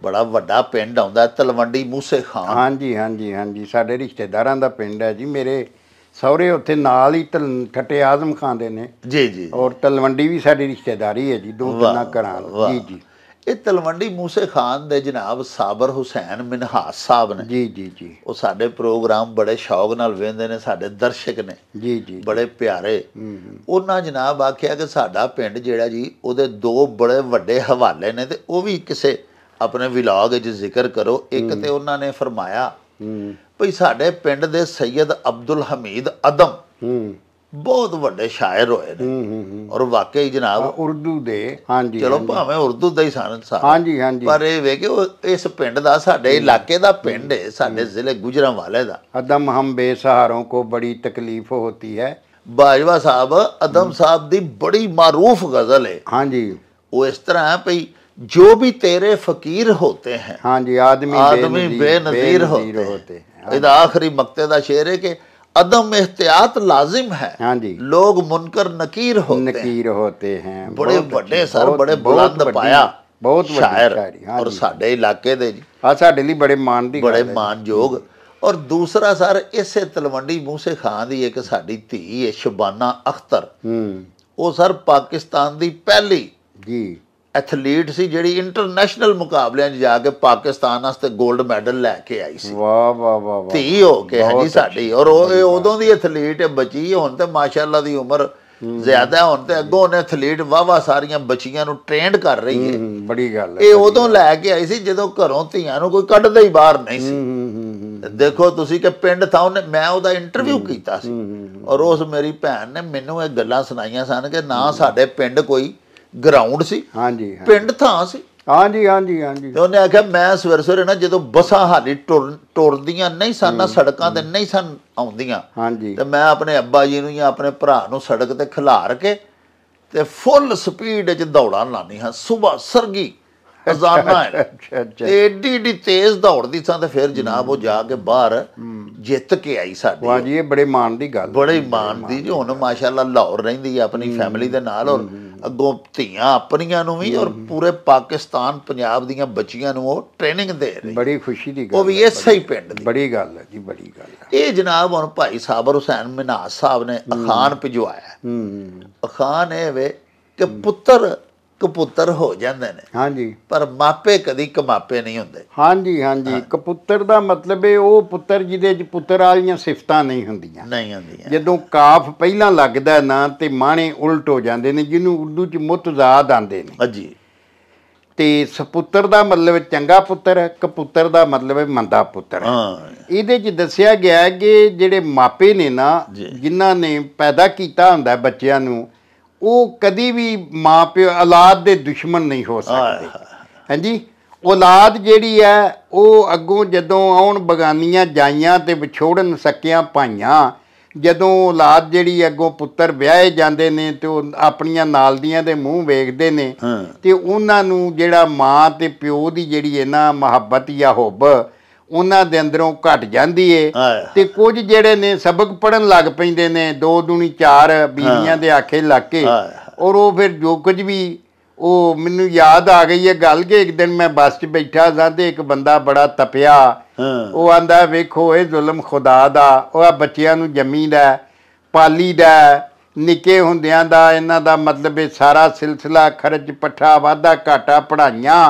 S2: ਬੜਾ ਵੱਡਾ ਪਿੰਡ ਆਉਂਦਾ ਤਲਵੰਡੀ ਮੂਸੇ ਖਾਨ ਹਾਂਜੀ ਹਾਂਜੀ ਹਾਂਜੀ ਸਾਡੇ ਰਿਸ਼ਤੇਦਾਰਾਂ ਦਾ ਪਿੰਡ ਹੈ ਜੀ ਮੇਰੇ ਸਹੁਰੇ ਉੱਥੇ ਨਾਲ ਹੀ ਠੱਟੇ ਆਜ਼ਮ ਖਾਨ ਦੇ ਨੇ ਜੀ ਜੀ ਔਰ ਤਲਵੰਡੀ ਵੀ ਸਾਡੀ ਰਿਸ਼ਤੇਦਾਰੀ ਹੈ ਜੀ ਦੋ ਤਿੰਨਾਂ ਘਰਾਂ ਜੀ ਜੀ ਇਹ ਤਲਵੰਡੀ ਮੂਸੇ
S1: ਖਾਨ ਦੇ ਜਨਾਬ ਸਾਬਰ ਹੁਸੈਨ ਮਨਹਾਸ ਸਾਹਿਬ ਨੇ ਜੀ ਜੀ ਜੀ ਉਹ ਸਾਡੇ ਪ੍ਰੋਗਰਾਮ ਬੜੇ ਸ਼ੌਕ ਨਾਲ ਵੇਖਦੇ ਨੇ ਸਾਡੇ ਦਰਸ਼ਕ ਨੇ ਜੀ ਜੀ ਬੜੇ ਪਿਆਰੇ ਉਹਨਾਂ ਜਨਾਬ ਆਖਿਆ ਕਿ ਸਾਡਾ ਪਿੰਡ ਜਿਹੜਾ ਜੀ ਉਹਦੇ ਦੋ ਬੜੇ ਵੱਡੇ ਹਵਾਲੇ ਨੇ ਤੇ ਉਹ ਵੀ ਕਿਸੇ ਆਪਣੇ ਵਿਲਾਗ 'ਚ ਜ਼ਿਕਰ ਕਰੋ ਇੱਕ ਤੇ ਉਹਨਾਂ ਨੇ ਫਰਮਾਇਆ ਭਈ ਸਾਡੇ ਪਿੰਡ ਦੇ ਸੈਦ ਅਬਦੁਲ ਹਮੀਦ ਅਦਮ ਹੂੰ ਬਹੁਤ ਵੱਡੇ ਸ਼ਾਇਰ ਹੋਏ ਨੇ ਔਰ ਵਾਕਈ ਜਨਾਬ ਉਰਦੂ ਦੇ ਹਾਂਜੀ ਚਲੋ ਭਾਵੇਂ ਉਰਦੂ ਦਾ ਹੀ ਸਾਨਤ ਸਾਹਿਬ ਹਾਂਜੀ ਹਾਂਜੀ ਪਰ ਇਹ ਵੇਖੋ ਇਸ ਪਿੰਡ ਦਾ ਸਾਡੇ ਇਲਾਕੇ ਦਾ ਪਿੰਡ ਹੈ ਸਾਡੇ ਜ਼ਿਲ੍ਹੇ ਗੁਜਰਾਂਵਾਲੇ ਦਾ ਅਦਮ ਹਮ ਬੇਸਹਾਰੋਂ ਕੋ ਬੜੀ ਤਕਲੀਫ ਹੋਤੀ ਹੈ ਬਾਜਵਾ ਸਾਹਿਬ ਅਦਮ ਸਾਹਿਬ ਦੀ ਬੜੀ ਮਾਰੂਫ ਗਜ਼ਲ ਹੈ ਹਾਂਜੀ ਉਹ ਇਸ ਤਰ੍ਹਾਂ ਹੈ ਭਈ ਜੋ ਵੀ ਤੇਰੇ ਫਕੀਰ ਹੋਤੇ ਹਨ ਹਾਂਜੀ ਆਦਮੀ ਆਦਮੀ ਬੇਨਜ਼ੀਰ ਹੋਤੇ ਇਹਦਾ ਆਖਰੀ ਮਕਤੇ ਦਾ ਸ਼ੇਰ ਹੈ ਕਿ ਅਦਮ ਇhtiyat ਲਾਜ਼ਮ ਹੈ ਹਾਂਜੀ ਲੋਗ ਮੁਨਕਰ ਨਕੀਰ ਹੋਤੇ ਨਕੀਰ
S2: ਹੋਤੇ ਹਨ ਬੜੇ ਵੱਡੇ ਸਰ ਬੜੇ ਬੁਲੰਦ ਪਾਇਆ ਬਹੁਤ ਸ਼ਾਇਰ ਔਰ ਸਾਡੇ ਇਲਾਕੇ ਦੇ ਜੀ ਆ ਸਾਡੇ ਲਈ ਬੜੇ ਮਾਣ ਦੀ ਬੜੇ ਮਾਣਯੋਗ ਔਰ ਦੂਸਰਾ ਸਰ
S1: ਇਸੇ ਤਲਵੰਡੀ ਮੂਸੇ ਖਾਨ ਦੀ ਇੱਕ ਸਾਡੀ ਧੀ ਹੈ ਸ਼ਬਾਨਾ ਅਖਤਰ ਹੂੰ ਉਹ ਸਰ ਪਾਕਿਸਤਾਨ ਦੀ ਪਹਿਲੀ ਜੀ ਐਥਲੀਟ ਸੀ ਜਿਹੜੀ ਇੰਟਰਨੈਸ਼ਨਲ ਮੁਕਾਬਲਿਆਂ 'ਚ ਜਾ ਕੇ ਪਾਕਿਸਤਾਨ ਵਾਸਤੇ 골ਡ ਮੈਡਲ ਲੈ ਕੇ ਆਈ ਸੀ
S2: ਵਾਹ ਵਾਹ
S1: ਵਾਹ ਵਾਹ ਧੀ ਹੋ ਕੇ ਜੀ ਸਾਡੀ ਔਰ ਉਹ ਉਦੋਂ ਦੀ ਐਥਲੀਟ ਬਚੀ ਹੁਣ ਤੇ ਮਾਸ਼ਾਅੱਲਾ ਦੀ ਉਮਰ ਜ਼ਿਆਦਾ ਹੁਣ ਤੇ ਅੱਗੋਂ ਨੇ ਐਥਲੀਟ ਵਾਹ ਸਾਰੀਆਂ ਬੱਚੀਆਂ ਨੂੰ ਟ੍ਰੇਨਡ ਕਰ ਰਹੀ ਹੈ ਬੜੀ ਗੱਲ ਹੈ ਇਹ ਉਦੋਂ ਲੈ ਕੇ ਆਈ ਸੀ ਜਦੋਂ ਘਰੋਂ ਧੀਆਂ ਨੂੰ ਕੋਈ ਕੱਢਦਾ ਹੀ ਬਾਹਰ ਨਹੀਂ ਸੀ ਦੇਖੋ ਤੁਸੀਂ ਕਿ ਪਿੰਡ ਥਾ ਉਹਨੇ ਮੈਂ ਉਹਦਾ ਇੰਟਰਵਿਊ ਕੀਤਾ ਸੀ ਔਰ ਉਸ ਮੇਰੀ ਭੈਣ ਨੇ ਮੈਨੂੰ ਇਹ ਗੱਲਾਂ ਸੁਣਾਈਆਂ ਸਨ ਕਿ ਨਾ ਸਾਡੇ ਪਿੰਡ ਕੋਈ ਗਰਾਊਂਡ ਸੀ ਹਾਂਜੀ
S2: ਪਿੰਡ ਥਾਂ ਸੀ ਹਾਂਜੀ ਹਾਂਜੀ ਹਾਂਜੀ ਤੇ ਉਹਨੇ ਆਖਿਆ ਮੈਂ
S1: ਸਵੇਰ ਸਵੇਰੇ ਨਾ ਜਦੋਂ ਬੱਸਾਂ ਹਾਲੀ ਟੁਰਦੀਆਂ ਨਹੀਂ ਸਨ ਨਾ ਸੜਕਾਂ ਤੇ ਨਹੀਂ ਸਨ ਆਉਂਦੀਆਂ ਹਾਂਜੀ ਤੇ ਮੈਂ ਆਪਣੇ ਅੱਬਾ ਜੀ ਨੂੰ ਜਾਂ ਆਪਣੇ ਭਰਾ ਨੂੰ ਸੜਕ ਤੇ ਖਿਲਾਰ ਕੇ ਤੇ ਫੁੱਲ ਸਪੀਡ 'ਚ ਦੌੜਾਂ ਲਾਣੀ ਹਾਂ ਸਵੇਰ ਸਰਗੀ ਅਜ਼ਾਨਾ ਹੈ ਤੇ ਏਡੀ ਏਡੀ ਤੇਜ਼ ਦੌੜਦੀ ਸਾਂ ਤੇ ਫਿਰ ਜਨਾਬ ਉਹ ਜਾ ਕੇ ਬਾਹਰ ਜਿੱਤ ਕੇ ਆਈ ਸਾਡੀ ਵਾਹ ਜੀ ਇਹ ਬੜੇ ਮਾਣ ਦੀ ਗੱਲ ਬੜੇ ਮਾਣ ਦੀ ਜੀ ਹੁਣ ਮਾਸ਼ਾਅੱਲਾ ਲਾਹੌਰ ਰਹਿੰਦੀ ਆ ਆਪਣੀ ਫੈਮਿਲੀ ਦੇ ਨਾਲ ਔਰ ਅੱਗੋਂ ਧੀਆਂ ਆਪਣੀਆਂ ਨੂੰ ਵੀ ਔਰ ਪੂਰੇ ਪਾਕਿਸਤਾਨ ਪੰਜਾਬ ਦੀਆਂ ਬੱਚੀਆਂ ਨੂੰ ਉਹ ਟ੍ਰੇਨਿੰਗ ਦੇ ਰਹੀ ਬੜੀ ਖੁਸ਼ੀ ਦੀ ਗੱਲ ਉਹ ਵੀ ਐਸਾ ਹੀ ਪਿੰਡ ਦੀ ਬੜੀ ਗੱਲ ਹੈ ਜੀ ਬੜੀ ਗੱਲ ਹੈ ਇਹ ਜਨਾਬ ਹੁਣ ਭਾਈ ਸਾਬਰ ਹੁਸੈਨ ਮਨਾਸ ਸਾਹਿਬ ਨੇ ਅਖਾਨ
S2: ਭਿਜਵਾਇਆ
S1: ਅਖਾਨ ਇਹ ਵੇ ਕਿ ਪੁੱਤਰ ਕਪੁੱਤਰ ਹੋ ਜਾਂਦੇ ਨੇ ਹਾਂਜੀ ਪਰ ਮਾਪੇ ਕਦੀ
S2: ਕਮਾਪੇ ਨਹੀਂ ਹੁੰਦੇ ਹਾਂਜੀ ਹਾਂਜੀ ਕਪੁੱਤਰ ਦਾ ਮਤਲਬ ਹੈ ਉਹ ਪੁੱਤਰ ਜਿਹਦੇ ਚ ਪੁੱਤਰ ਵਾਲੀਆਂ ਸਿਫਤਾਂ ਨਹੀਂ ਹੁੰਦੀਆਂ ਨਹੀਂ ਹੁੰਦੀਆਂ ਜਦੋਂ ਕਾਫ ਪਹਿਲਾਂ ਲੱਗਦਾ ਨਾ ਤੇ ਮਾਣੇ ਉਲਟ ਹੋ ਜਾਂਦੇ ਨੇ ਜਿਹਨੂੰ ਉਰਦੂ ਚ ਮੁਤਜ਼ਾਦ ਆਂਦੇ ਨੇ ਹਾਂਜੀ ਤੇ ਸੁਪੁੱਤਰ ਦਾ ਮਤਲਬ ਚੰਗਾ ਪੁੱਤਰ ਹੈ ਕਪੁੱਤਰ ਦਾ ਮਤਲਬ ਹੈ ਮੰਦਾ ਪੁੱਤਰ ਹਾਂ ਇਹਦੇ ਚ ਦੱਸਿਆ ਗਿਆ ਹੈ ਕਿ ਜਿਹੜੇ ਮਾਪੇ ਨੇ ਨਾ ਜਿਨ੍ਹਾਂ ਨੇ ਪੈਦਾ ਕੀਤਾ ਹੁੰਦਾ ਬੱਚਿਆਂ ਨੂੰ ਉਹ ਕਦੀ ਵੀ ਮਾਂ ਪਿਓ ਔਲਾਦ ਦੇ ਦੁਸ਼ਮਣ ਨਹੀਂ ਹੋ ਸਕਦੇ ਹਾਂਜੀ ਔਲਾਦ ਜਿਹੜੀ ਹੈ ਉਹ ਅੱਗੋਂ ਜਦੋਂ ਆਉਣ ਬਗਾਨੀਆਂ ਜਾਈਆਂ ਤੇ ਵਿਛੋੜਨ ਸਕਿਆਂ ਪਾਈਆਂ ਜਦੋਂ ਔਲਾਦ ਜਿਹੜੀ ਅੱਗੋਂ ਪੁੱਤਰ ਵਿਆਹੇ ਜਾਂਦੇ ਨੇ ਤੇ ਉਹ ਆਪਣੀਆਂ ਨਾਲ ਦੀਆਂ ਦੇ ਮੂੰਹ ਵੇਖਦੇ ਨੇ ਤੇ ਉਹਨਾਂ ਨੂੰ ਜਿਹੜਾ ਮਾਂ ਤੇ ਪਿਓ ਦੀ ਜਿਹੜੀ ਇਹਨਾ ਮੁਹੱਬਤ ਜਾਂ ਹੁਬ ਉਹਨਾਂ ਦੇ ਅੰਦਰੋਂ ਘਟ ਜਾਂਦੀ ਏ ਤੇ ਕੁਝ ਜਿਹੜੇ ਨੇ ਸਬਕ ਪੜਨ ਲੱਗ ਪੈਂਦੇ ਨੇ ਦੋ ਦੂਣੀ ਚਾਰ ਬੀਵੀਆਂ ਦੇ ਆਖੇ ਲੱਗ ਕੇ ਔਰ ਉਹ ਫਿਰ ਜੋ ਕੁਝ ਵੀ ਉਹ ਮੈਨੂੰ ਯਾਦ ਆ ਗਈ ਇਹ ਗੱਲ ਕਿ ਇੱਕ ਦਿਨ ਮੈਂ ਬੱਸ 'ਚ ਬੈਠਾ ਸਾਂ ਤੇ ਇੱਕ ਬੰਦਾ ਬੜਾ ਤਪਿਆ ਉਹ ਆਂਦਾ ਵੇਖੋ ਇਹ ਜ਼ੁਲਮ ਖੁਦਾ ਦਾ ਉਹ ਬੱਚਿਆਂ ਨੂੰ ਜੰਮੀ ਦਾ ਪਾਲੀ ਦਾ ਨਿੱਕੇ ਹੁੰਦਿਆਂ ਦਾ ਇਹਨਾਂ ਦਾ ਮਤਲਬ ਇਹ ਸਾਰਾ ਸਿਲਸਿਲਾ ਖਰਚ ਪੱਠਾ ਵਾਧਾ ਘਾਟਾ ਪੜਾਈਆਂ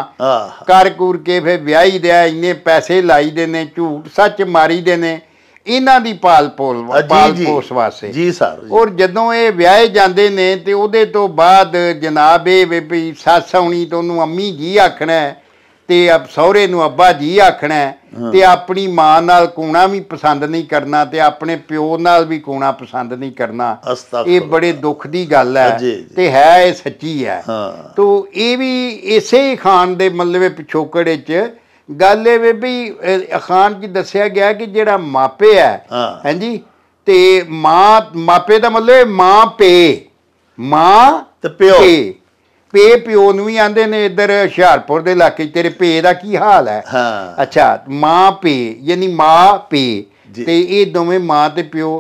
S2: ਕਰ ਕੂਰ ਕੇ ਫੇ ਵਿਆਹੀ ਦਿਆ ਇੰਨੇ ਪੈਸੇ ਲਾਈ ਦੇ ਨੇ ਝੂਠ ਸੱਚ ਮਾਰੀ ਦੇ ਨੇ ਇਹਨਾਂ ਦੀ ਪਾਲ ਪੋਲ ਪਾਲ ਪੋਸ ਵਾਸਤੇ ਜੀ ਸਰ ਔਰ ਜਦੋਂ ਇਹ ਵਿਆਹੇ ਜਾਂਦੇ ਨੇ ਤੇ ਉਹਦੇ ਤੋਂ ਬਾਅਦ ਜਨਾਬ ਇਹ ਵੀ ਸੱਸ ਆਉਣੀ ਤੋਂ ਉਹਨੂੰ ਅੰਮੀ ਜੀ ਆਖਣਾ ਤੇ ਆਪ ਸਹੁਰੇ ਨੂੰ ਅੱਬਾ ਜੀ ਆਖਣਾ ਤੇ ਆਪਣੀ ਮਾਂ ਨਾਲ ਕੋਣਾ ਵੀ ਪਸੰਦ ਨਹੀਂ ਕਰਨਾ ਤੇ ਆਪਣੇ ਪਿਓ ਨਾਲ ਵੀ ਕੋਣਾ ਪਸੰਦ ਨਹੀਂ ਕਰਨਾ ਇਹ ਬੜੇ ਦੁੱਖ ਦੀ ਗੱਲ ਹੈ ਤੇ ਹੈ ਇਹ ਸੱਚੀ ਹੈ ਤੋ ਇਹ ਵੀ ਇਸੇ ਹੀ ਖਾਨ ਦੇ ਮਤਲਬ ਪਿਛੋਕੜੇ 'ਚ ਗੱਲ ਇਹ ਵੀ ਖਾਨ ਕੀ ਦੱਸਿਆ ਗਿਆ ਕਿ ਜਿਹੜਾ ਮਾਪੇ ਹੈ ਹਾਂਜੀ ਤੇ ਮਾਂ ਮਾਪੇ ਦਾ ਮਤਲਬ ਮਾਂ ਪੇ ਮਾਂ ਤੇ ਪਿਓ ਪੇ ਪਿਓ ਨੂੰ ਵੀ ਆਂਦੇ ਨੇ ਇੱਧਰ ਹਿਸ਼ਾਰਪੁਰ ਦੇ ਇਲਾਕੇ ਤੇਰੇ ਪੇ ਦਾ ਕੀ ਹਾਲ ਹੈ ਹਾਂ ਅੱਛਾ ਮਾਂ ਪੇ ਯਾਨੀ ਮਾਂ ਪੇ ਤੇ ਇਹ ਦੋਵੇਂ ਮਾਂ ਤੇ ਪਿਓ